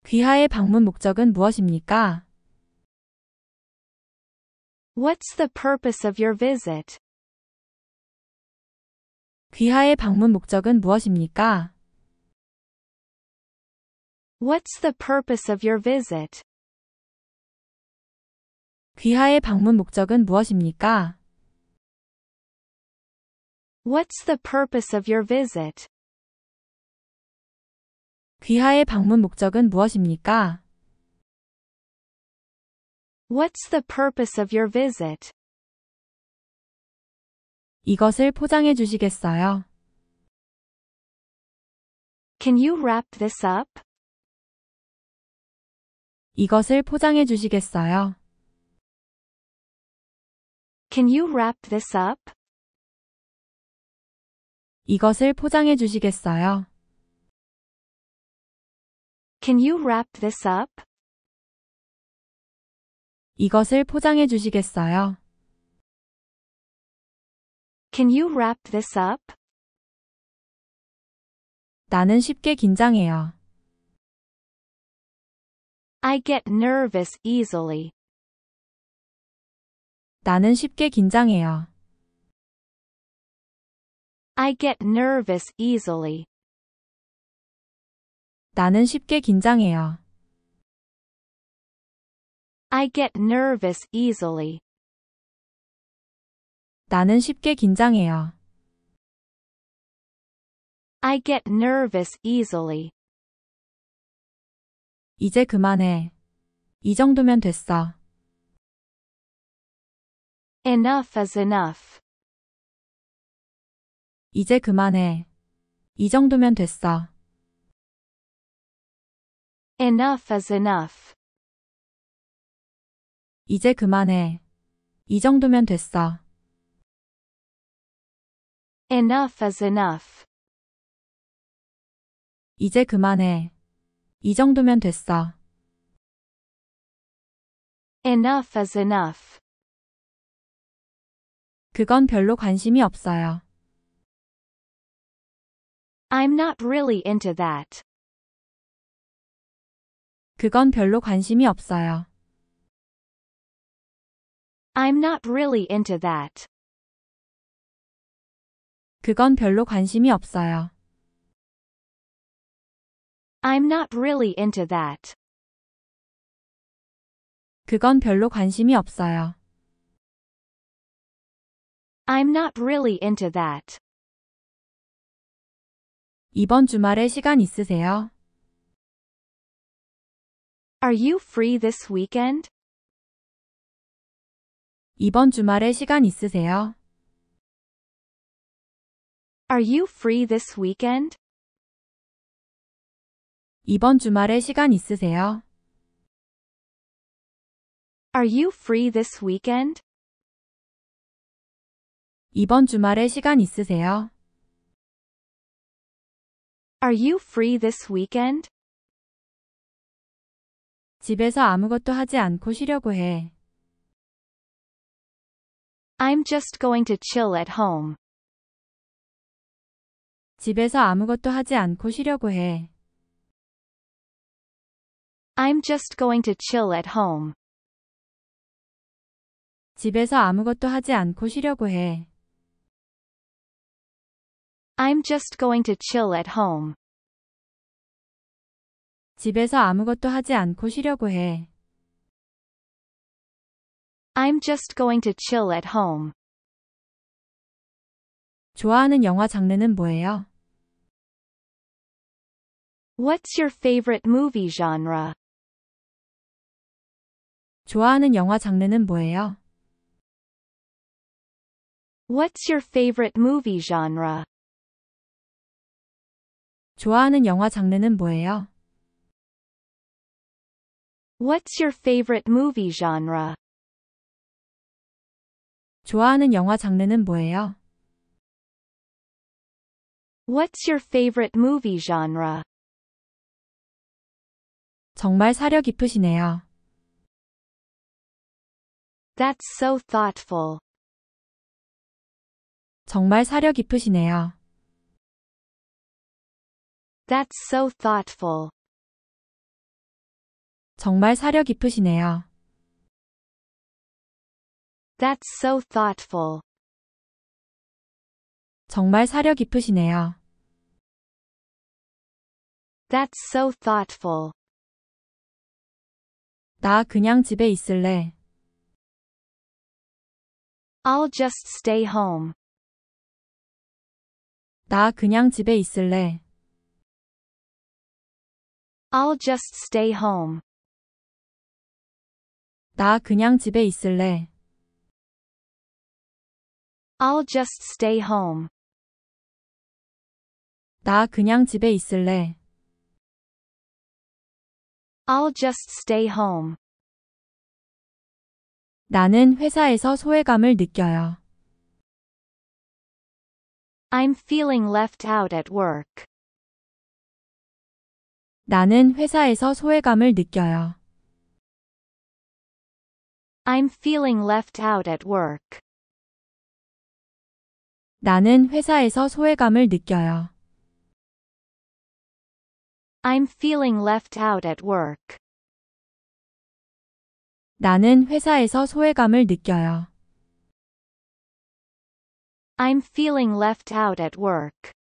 A: 귀하의 방문 목적은 무엇입니까? What's the purpose of your visit? 귀하의 방문 목적은 무엇입니까? What's the purpose of your visit? 귀하의 방문 목적은 무엇입니까? What's the purpose of your visit? 귀하의 방문 목적은 무엇입니까? What's the purpose of your visit? 이것을 포장해 주시겠어요? Can you wrap this up? 이것을 포장해 주시겠어요? Can you wrap this up? 이것을 포장해 주시겠어요? Can you wrap this up? 이것을 포장해 주시겠어요? Can you wrap this up? 나는 쉽게 긴장해요. I get nervous easily. 나는 쉽게 긴장해요. I get nervous easily. 나는 쉽게 긴장해요. I get nervous easily. 나는 쉽게 긴장해요. I get nervous easily. 이제 그만해. 이 정도면 됐어. Enough is enough. 이제 그만해. 이 정도면 됐어. Enough is enough. 이제 그만해. 이 정도면 됐어. Enough is enough. 이제 그만해. 이 정도면 됐어. Enough is enough. 그건 별로 관심이 없어요. I'm not really into that. 그건 별로 관심이 없어요. I'm not really into that. 그건 별로 관심이 없어요. I'm not really into that. 그건 별로 관심이 없어요. I'm not really into that. 이번 주말에 시간 있으세요? Are you free this weekend? 이번 주말에 시간 있으세요? Are you free this weekend? 이번 주말에 시간 있으세요? Are you free this weekend? 이번 주말에 시간 있으세요? Are you free this weekend? 집에서 아무것도 하지 않고 쉬려고 해. I'm just going to chill at home. 집에서 아무것도 하지 않고 쉬려고 해. I'm just going to chill at home. 집에서 아무것도 하지 않고 쉬려고 해. I'm just going to chill at home. 집에서 아무것도 하지 않고 쉬려고 해. I'm just going to chill at home. 좋아하는 영화 장르는 뭐예요? What's your favorite movie genre? 좋아하는 영화 장르는 뭐예요? What's your favorite movie genre? 좋아하는 영화 장르는 뭐예요? What's your favorite movie genre? 좋아하는 영화 장르는 뭐예요? What's your favorite movie genre? 정말 사려 깊으시네요. That's so thoughtful. 정말 사려 깊으시네요. That's so thoughtful. 정말 사려 깊으시네요. That's so thoughtful. 정말 사려 깊으시네요. That's so thoughtful. 나 그냥 집에 있을래. I'll just stay home. 나 그냥 집에 있을래. I'll just stay home. 나 그냥 집에 있을래. I'll just stay home. 나 그냥 집에 있을래. I'll just stay home. 나는 회사에서 소외감을 느껴요. I'm feeling left out at work. 나는 회사에서 소외감을 느껴요. I'm feeling left out at work. 나는 회사에서 소외감을 느껴요. I'm feeling left out at work. 나는 회사에서 소외감을 느껴요. I'm feeling left out at work.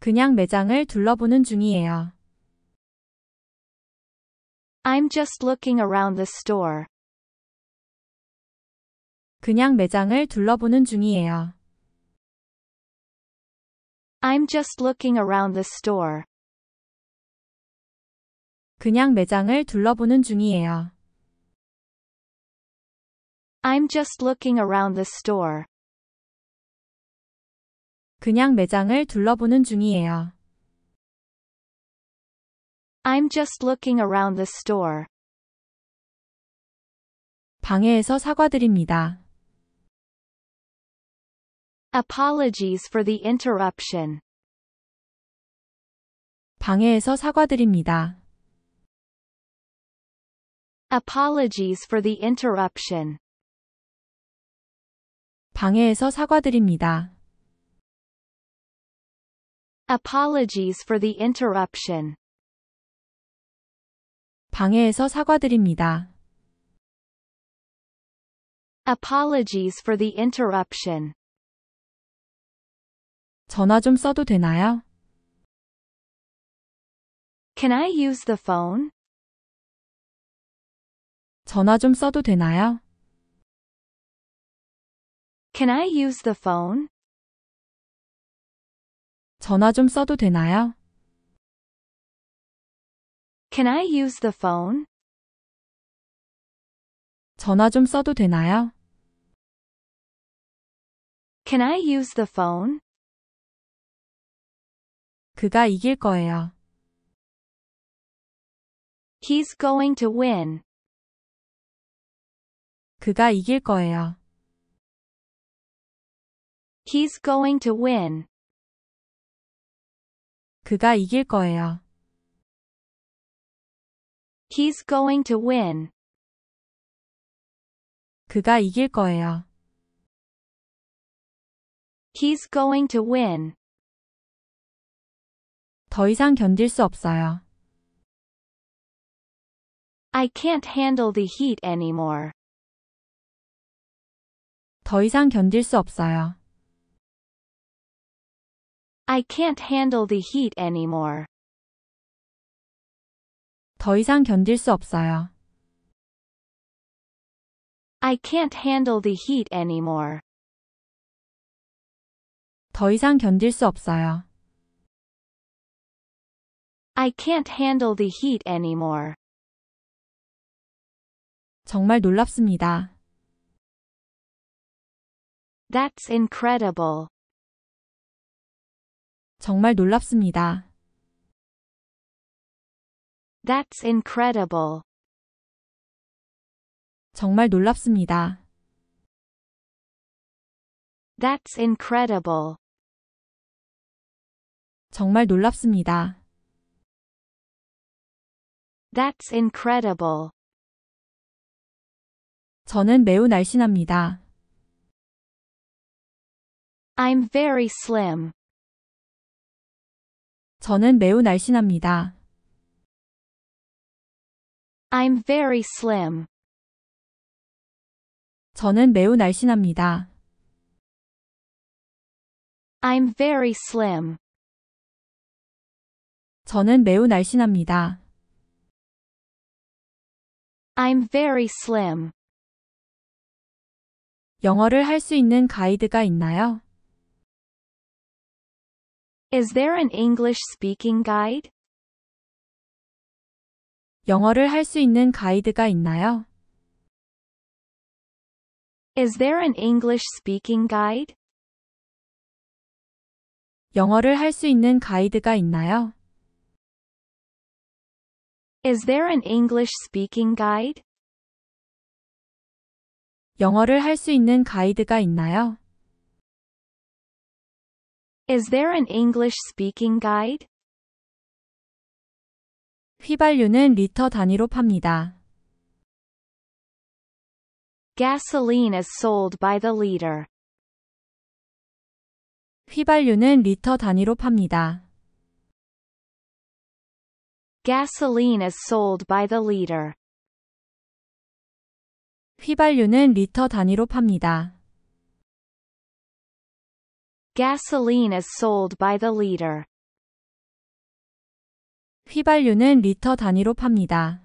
A: 그냥 매장을 둘러보는 중이에요. I'm just looking around the store. 그냥 매장을 둘러보는 중이에요. I'm just looking around the store. 그냥 매장을 둘러보는 중이에요. I'm just looking around the store. 그냥 매장을 둘러보는 중이에요. I'm just looking around the store. 방해해서 사과드립니다. Apologies for the interruption. 방해해서 사과드립니다. Apologies for the interruption. 방해해서 사과드립니다. Apologies for the interruption. 방해해서 사과드립니다. Apologies for the interruption. 전화 좀 써도 되나요? Can I use the phone? 전화 좀 써도 되나요? Can I use the phone? 전화 좀 써도 되나요? Can I use the phone? 전화 좀 써도 되나요? Can I use the phone? 그가 이길 거예요. He's going to win. 그가 이길 거예요. He's going to win. 그가 이길 거예요. He's going to win. 그가 이길 거예요. He's going to win. 더 이상 견딜 수 없어요. I can't handle the heat anymore. 더 이상 견딜 수 없어요. I can't handle the heat anymore. 더 이상 견딜 수 없어요. I can't handle the heat anymore. 더 이상 견딜 수 없어요. I can't handle the heat anymore. 정말 놀랍습니다. That's incredible. 정말 놀랍습니다. That's incredible. 정말 놀랍습니다. That's incredible. 정말 놀랍습니다. That's incredible. 저는 매우 날씬합니다. I'm very slim. 저는 매우 날씬합니다. I'm very slim. 저는 매우 날씬합니다. I'm very slim. 저는 매우 날씬합니다. I'm very slim. 영어를 할 수 있는 가이드가 있나요? Is there an English speaking guide? 영어를 할 수 있는 가이드가 있나요? Is there an English speaking guide? 영어를 할 수 있는 가이드가 있나요? Is there an English speaking guide? 영어를 할수 있는 가이드가 있나요? Is there an English speaking guide? 휘발유는 리터 단위로 팝니다. Gasoline is sold by the liter. 휘발유는 리터 단위로 팝니다. Gasoline is sold by the liter. 휘발유는 리터 단위로 팝니다. Gasoline is sold by the liter. 휘발유는 리터 단위로 팝니다.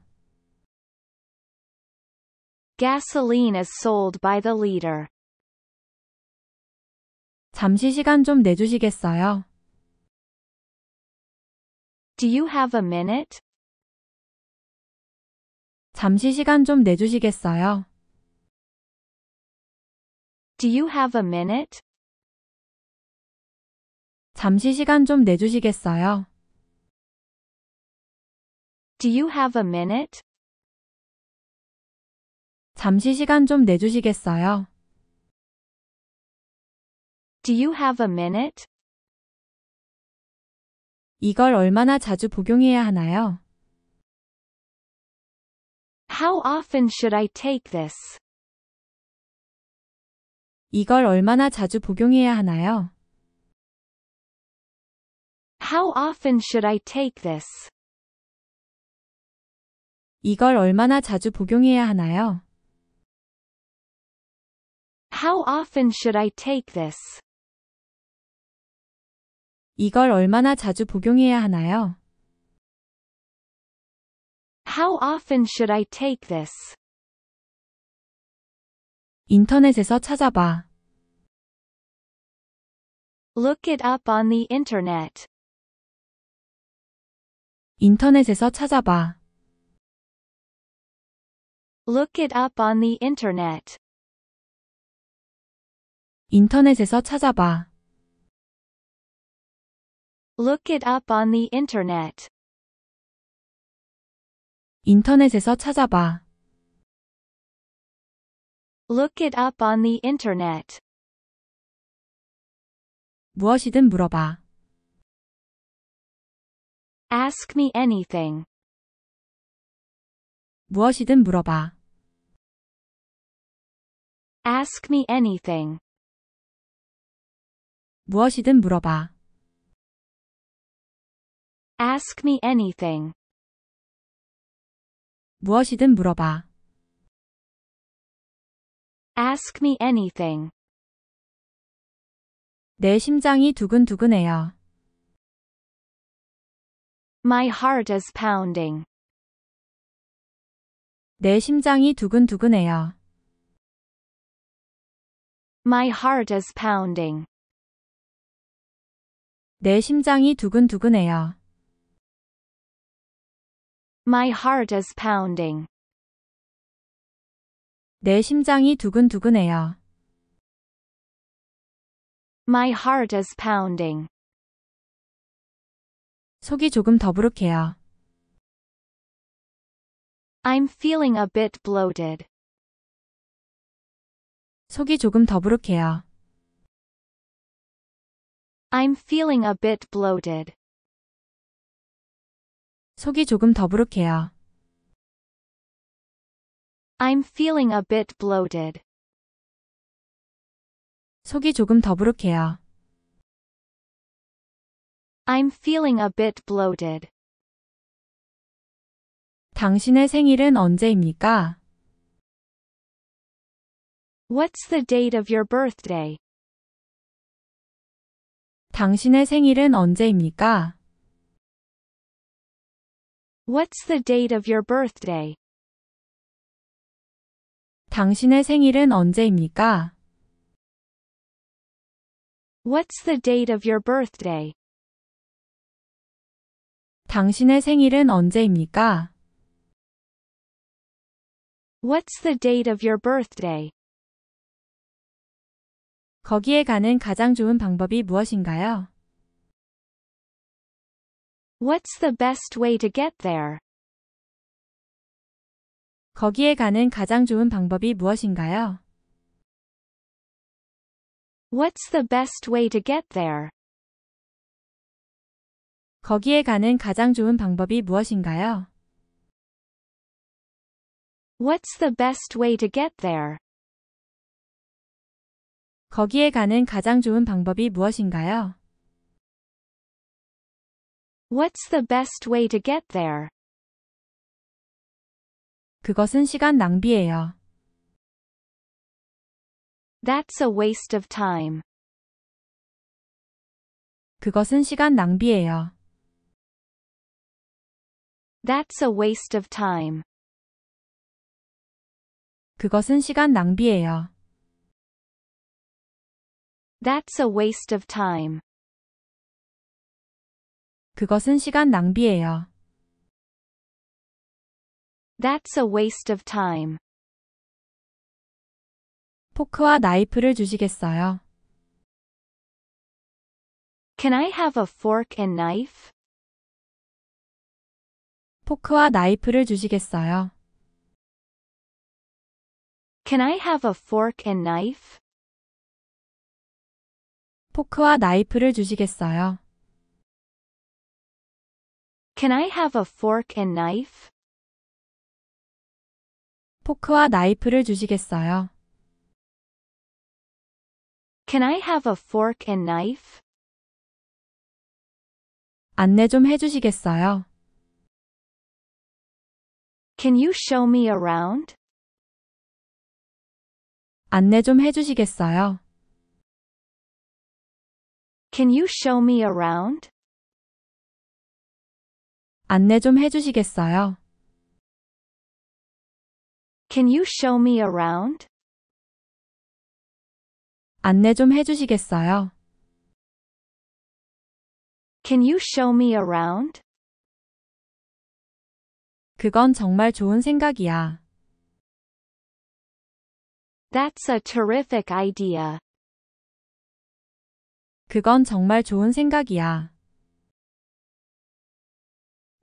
A: Gasoline is sold by the liter. 잠시 시간 좀 내주시겠어요? Do you have a minute? 잠시 시간 좀 내주시겠어요? Do you have a minute? 잠시 시간 좀 내주시겠어요? Do you have a minute? 잠시 시간 좀 내주시겠어요? Do you have a minute? 이걸 얼마나 자주 복용해야 하나요? How often should I take this? 이걸 얼마나 자주 복용해야 하나요? How often should I take this? 이걸 얼마나 자주 복용해야 하나요? How often should I take this? 이걸 얼마나 자주 복용해야 하나요? How often should I take this? 인터넷에서 찾아봐. Look it up on the internet. 인터넷에서 찾아봐. Look it up on the internet. 인터넷에서 찾아봐. Look it up on the internet. 인터넷에서 찾아봐. Look it up on the internet. 무엇이든 물어봐. Ask me anything. 무엇이든 물어봐. Ask me anything. 무엇이든 물어봐. Ask me anything. 무엇이든 물어봐. Ask me anything. 내 심장이 두근두근해요. My heart is pounding. 내 심장이 두근두근해요. My heart is pounding. 내 심장이 두근두근해요. My heart is pounding. 내 심장이 두근두근해요. My heart is pounding. 속이 조금 더부룩해요. I'm feeling a bit bloated. 속이 조금 더부룩해요. I'm feeling a bit bloated. 속이 조금 더부룩해요. I'm feeling a bit bloated. 속이 조금 더부룩해요. I'm feeling a bit bloated. 당신의 생일은 언제입니까? What's the date of your birthday? 당신의 생일은 언제입니까? What's the date of your birthday? 당신의 생일은 언제입니까? What's the date of your birthday? 당신의 생일은 언제입니까? What's the date of your birthday? 거기에 가는 가장 좋은 방법이 무엇인가요? What's the best way to get there? 거기에 가는 가장 좋은 방법이 무엇인가요? What's the best way to get there? 거기에 가는 가장 좋은 방법이 무엇인가요? What's the best way to get there? 거기에 가는 가장 좋은 방법이 무엇인가요? What's the best way to get there? 그것은 시간 낭비예요. That's a waste of time. 그것은 시간 낭비예요. That's a waste of time. 그것은 시간 낭비예요. That's a waste of time. 그것은 시간 낭비예요. That's a waste of time. 포크와 나이프를 주시겠어요? Can I have a fork and knife? 포크와 나이프를 주시겠어요? Can I have a fork and knife? 포크와 나이프를 주시겠어요? Can I have a fork and knife? 포크와 나이프를 주시겠어요? Can I have a fork and knife? 안내 좀 해주시겠어요? Can you show me around? 안내 좀 해주시겠어요? Can you show me around? 안내 좀 해주시겠어요? Can you show me around? 안내 좀 해주시겠어요? Can you show me around? 그건 정말 좋은 생각이야. That's a terrific idea. 그건 정말 좋은 생각이야.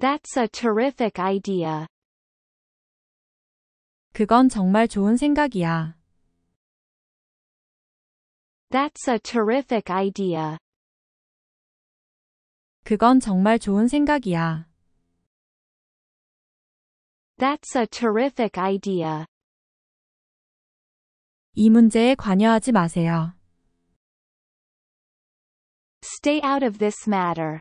A: That's a terrific idea. 그건 정말 좋은 생각이야. That's a terrific idea. 그건 정말 좋은 생각이야. That's a terrific idea. 이 문제에 관여하지 마세요. Stay out of this matter.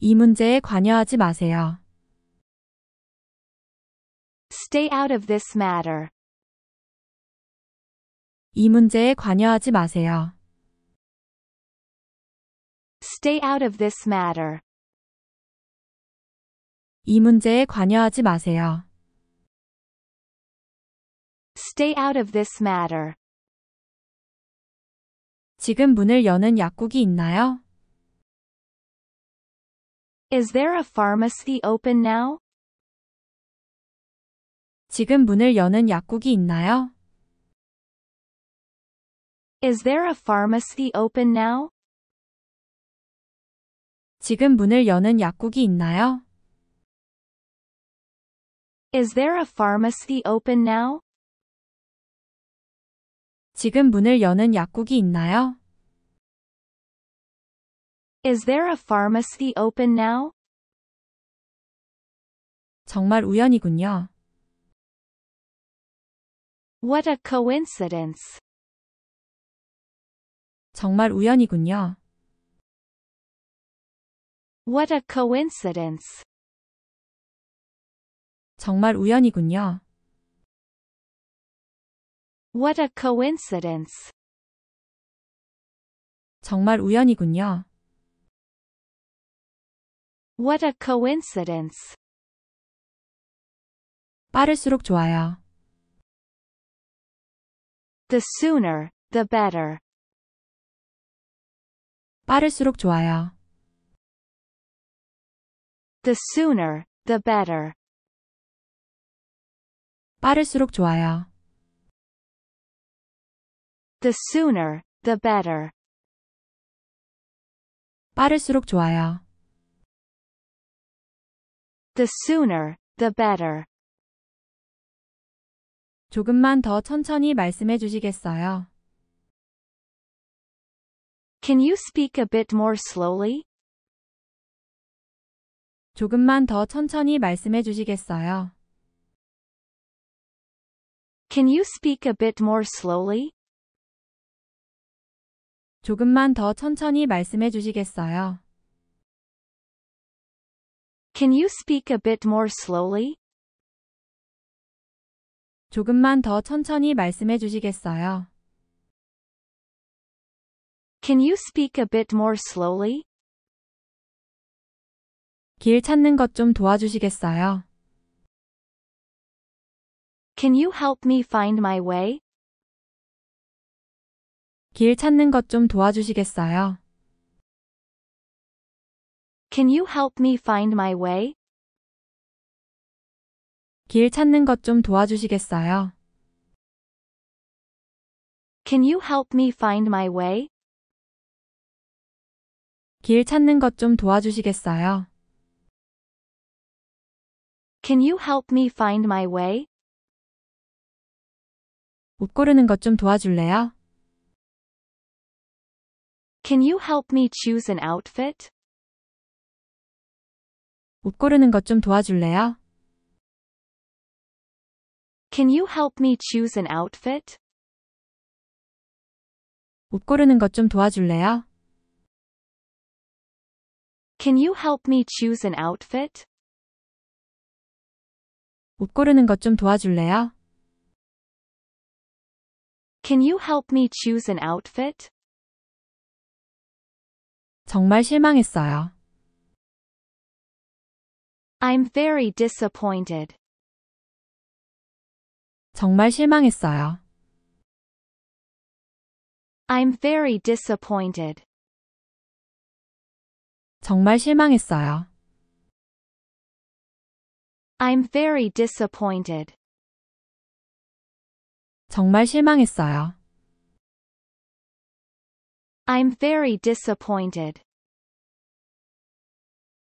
A: 이 문제에 관여하지 마세요. Stay out of this matter. 이 문제에 관여하지 마세요. Stay out of this matter. 이 문제에 관여하지 마세요. Stay out of this matter. 지금 문을 여는 약국이 있나요? Is there a pharmacy open now? 지금 문을 여는 약국이 있나요? Is there a pharmacy open now? 지금 문을 여는 약국이 있나요? Is there a pharmacy open now? 지금 문을 여는 약국이 있나요? Is there a pharmacy open now? 정말 우연이군요. What a coincidence. 정말 우연이군요. What a coincidence. 정말 우연이군요. What a coincidence. 정말 우연이군요. What a coincidence. 빠를수록 좋아요. The sooner, the better. 빠를수록 좋아요. The sooner, the better. 빠를수록 좋아요. The sooner, the better. 빠를수록 좋아요. The sooner, the better. 조금만 더 천천히 말씀해 주시겠어요? Can you speak a bit more slowly? 조금만 더 천천히 말씀해 주시겠어요? Can you speak a bit more slowly? 조금만 더 천천히 말씀해 주시겠어요? Can you speak a bit more slowly? 조금만 더 천천히 말씀해 주시겠어요? Can you speak a bit more slowly? 길 찾는 것 좀 도와주시겠어요? Can you help me find my way? 길 찾는 것 좀 도와주시겠어요? Can you help me find my way? 길 찾는 것 도와주시겠어요? Can you help me find my way? 길 찾는 도와주시겠어요? Can you help me find my way? 옷 고르는 도와줄래요? Can you help me choose an outfit? 옷 고르는 것 좀 도와줄래요? Can you help me choose an outfit? 옷 고르는 것 좀 도와줄래요? Can you help me choose an outfit? 옷 고르는 것 좀 도와줄래요? Can you help me choose an outfit? 정말 실망했어요. I'm very disappointed. 정말 실망했어요. I'm very disappointed. 정말 실망했어요. I'm very disappointed. 정말 실망했어요. I'm very disappointed.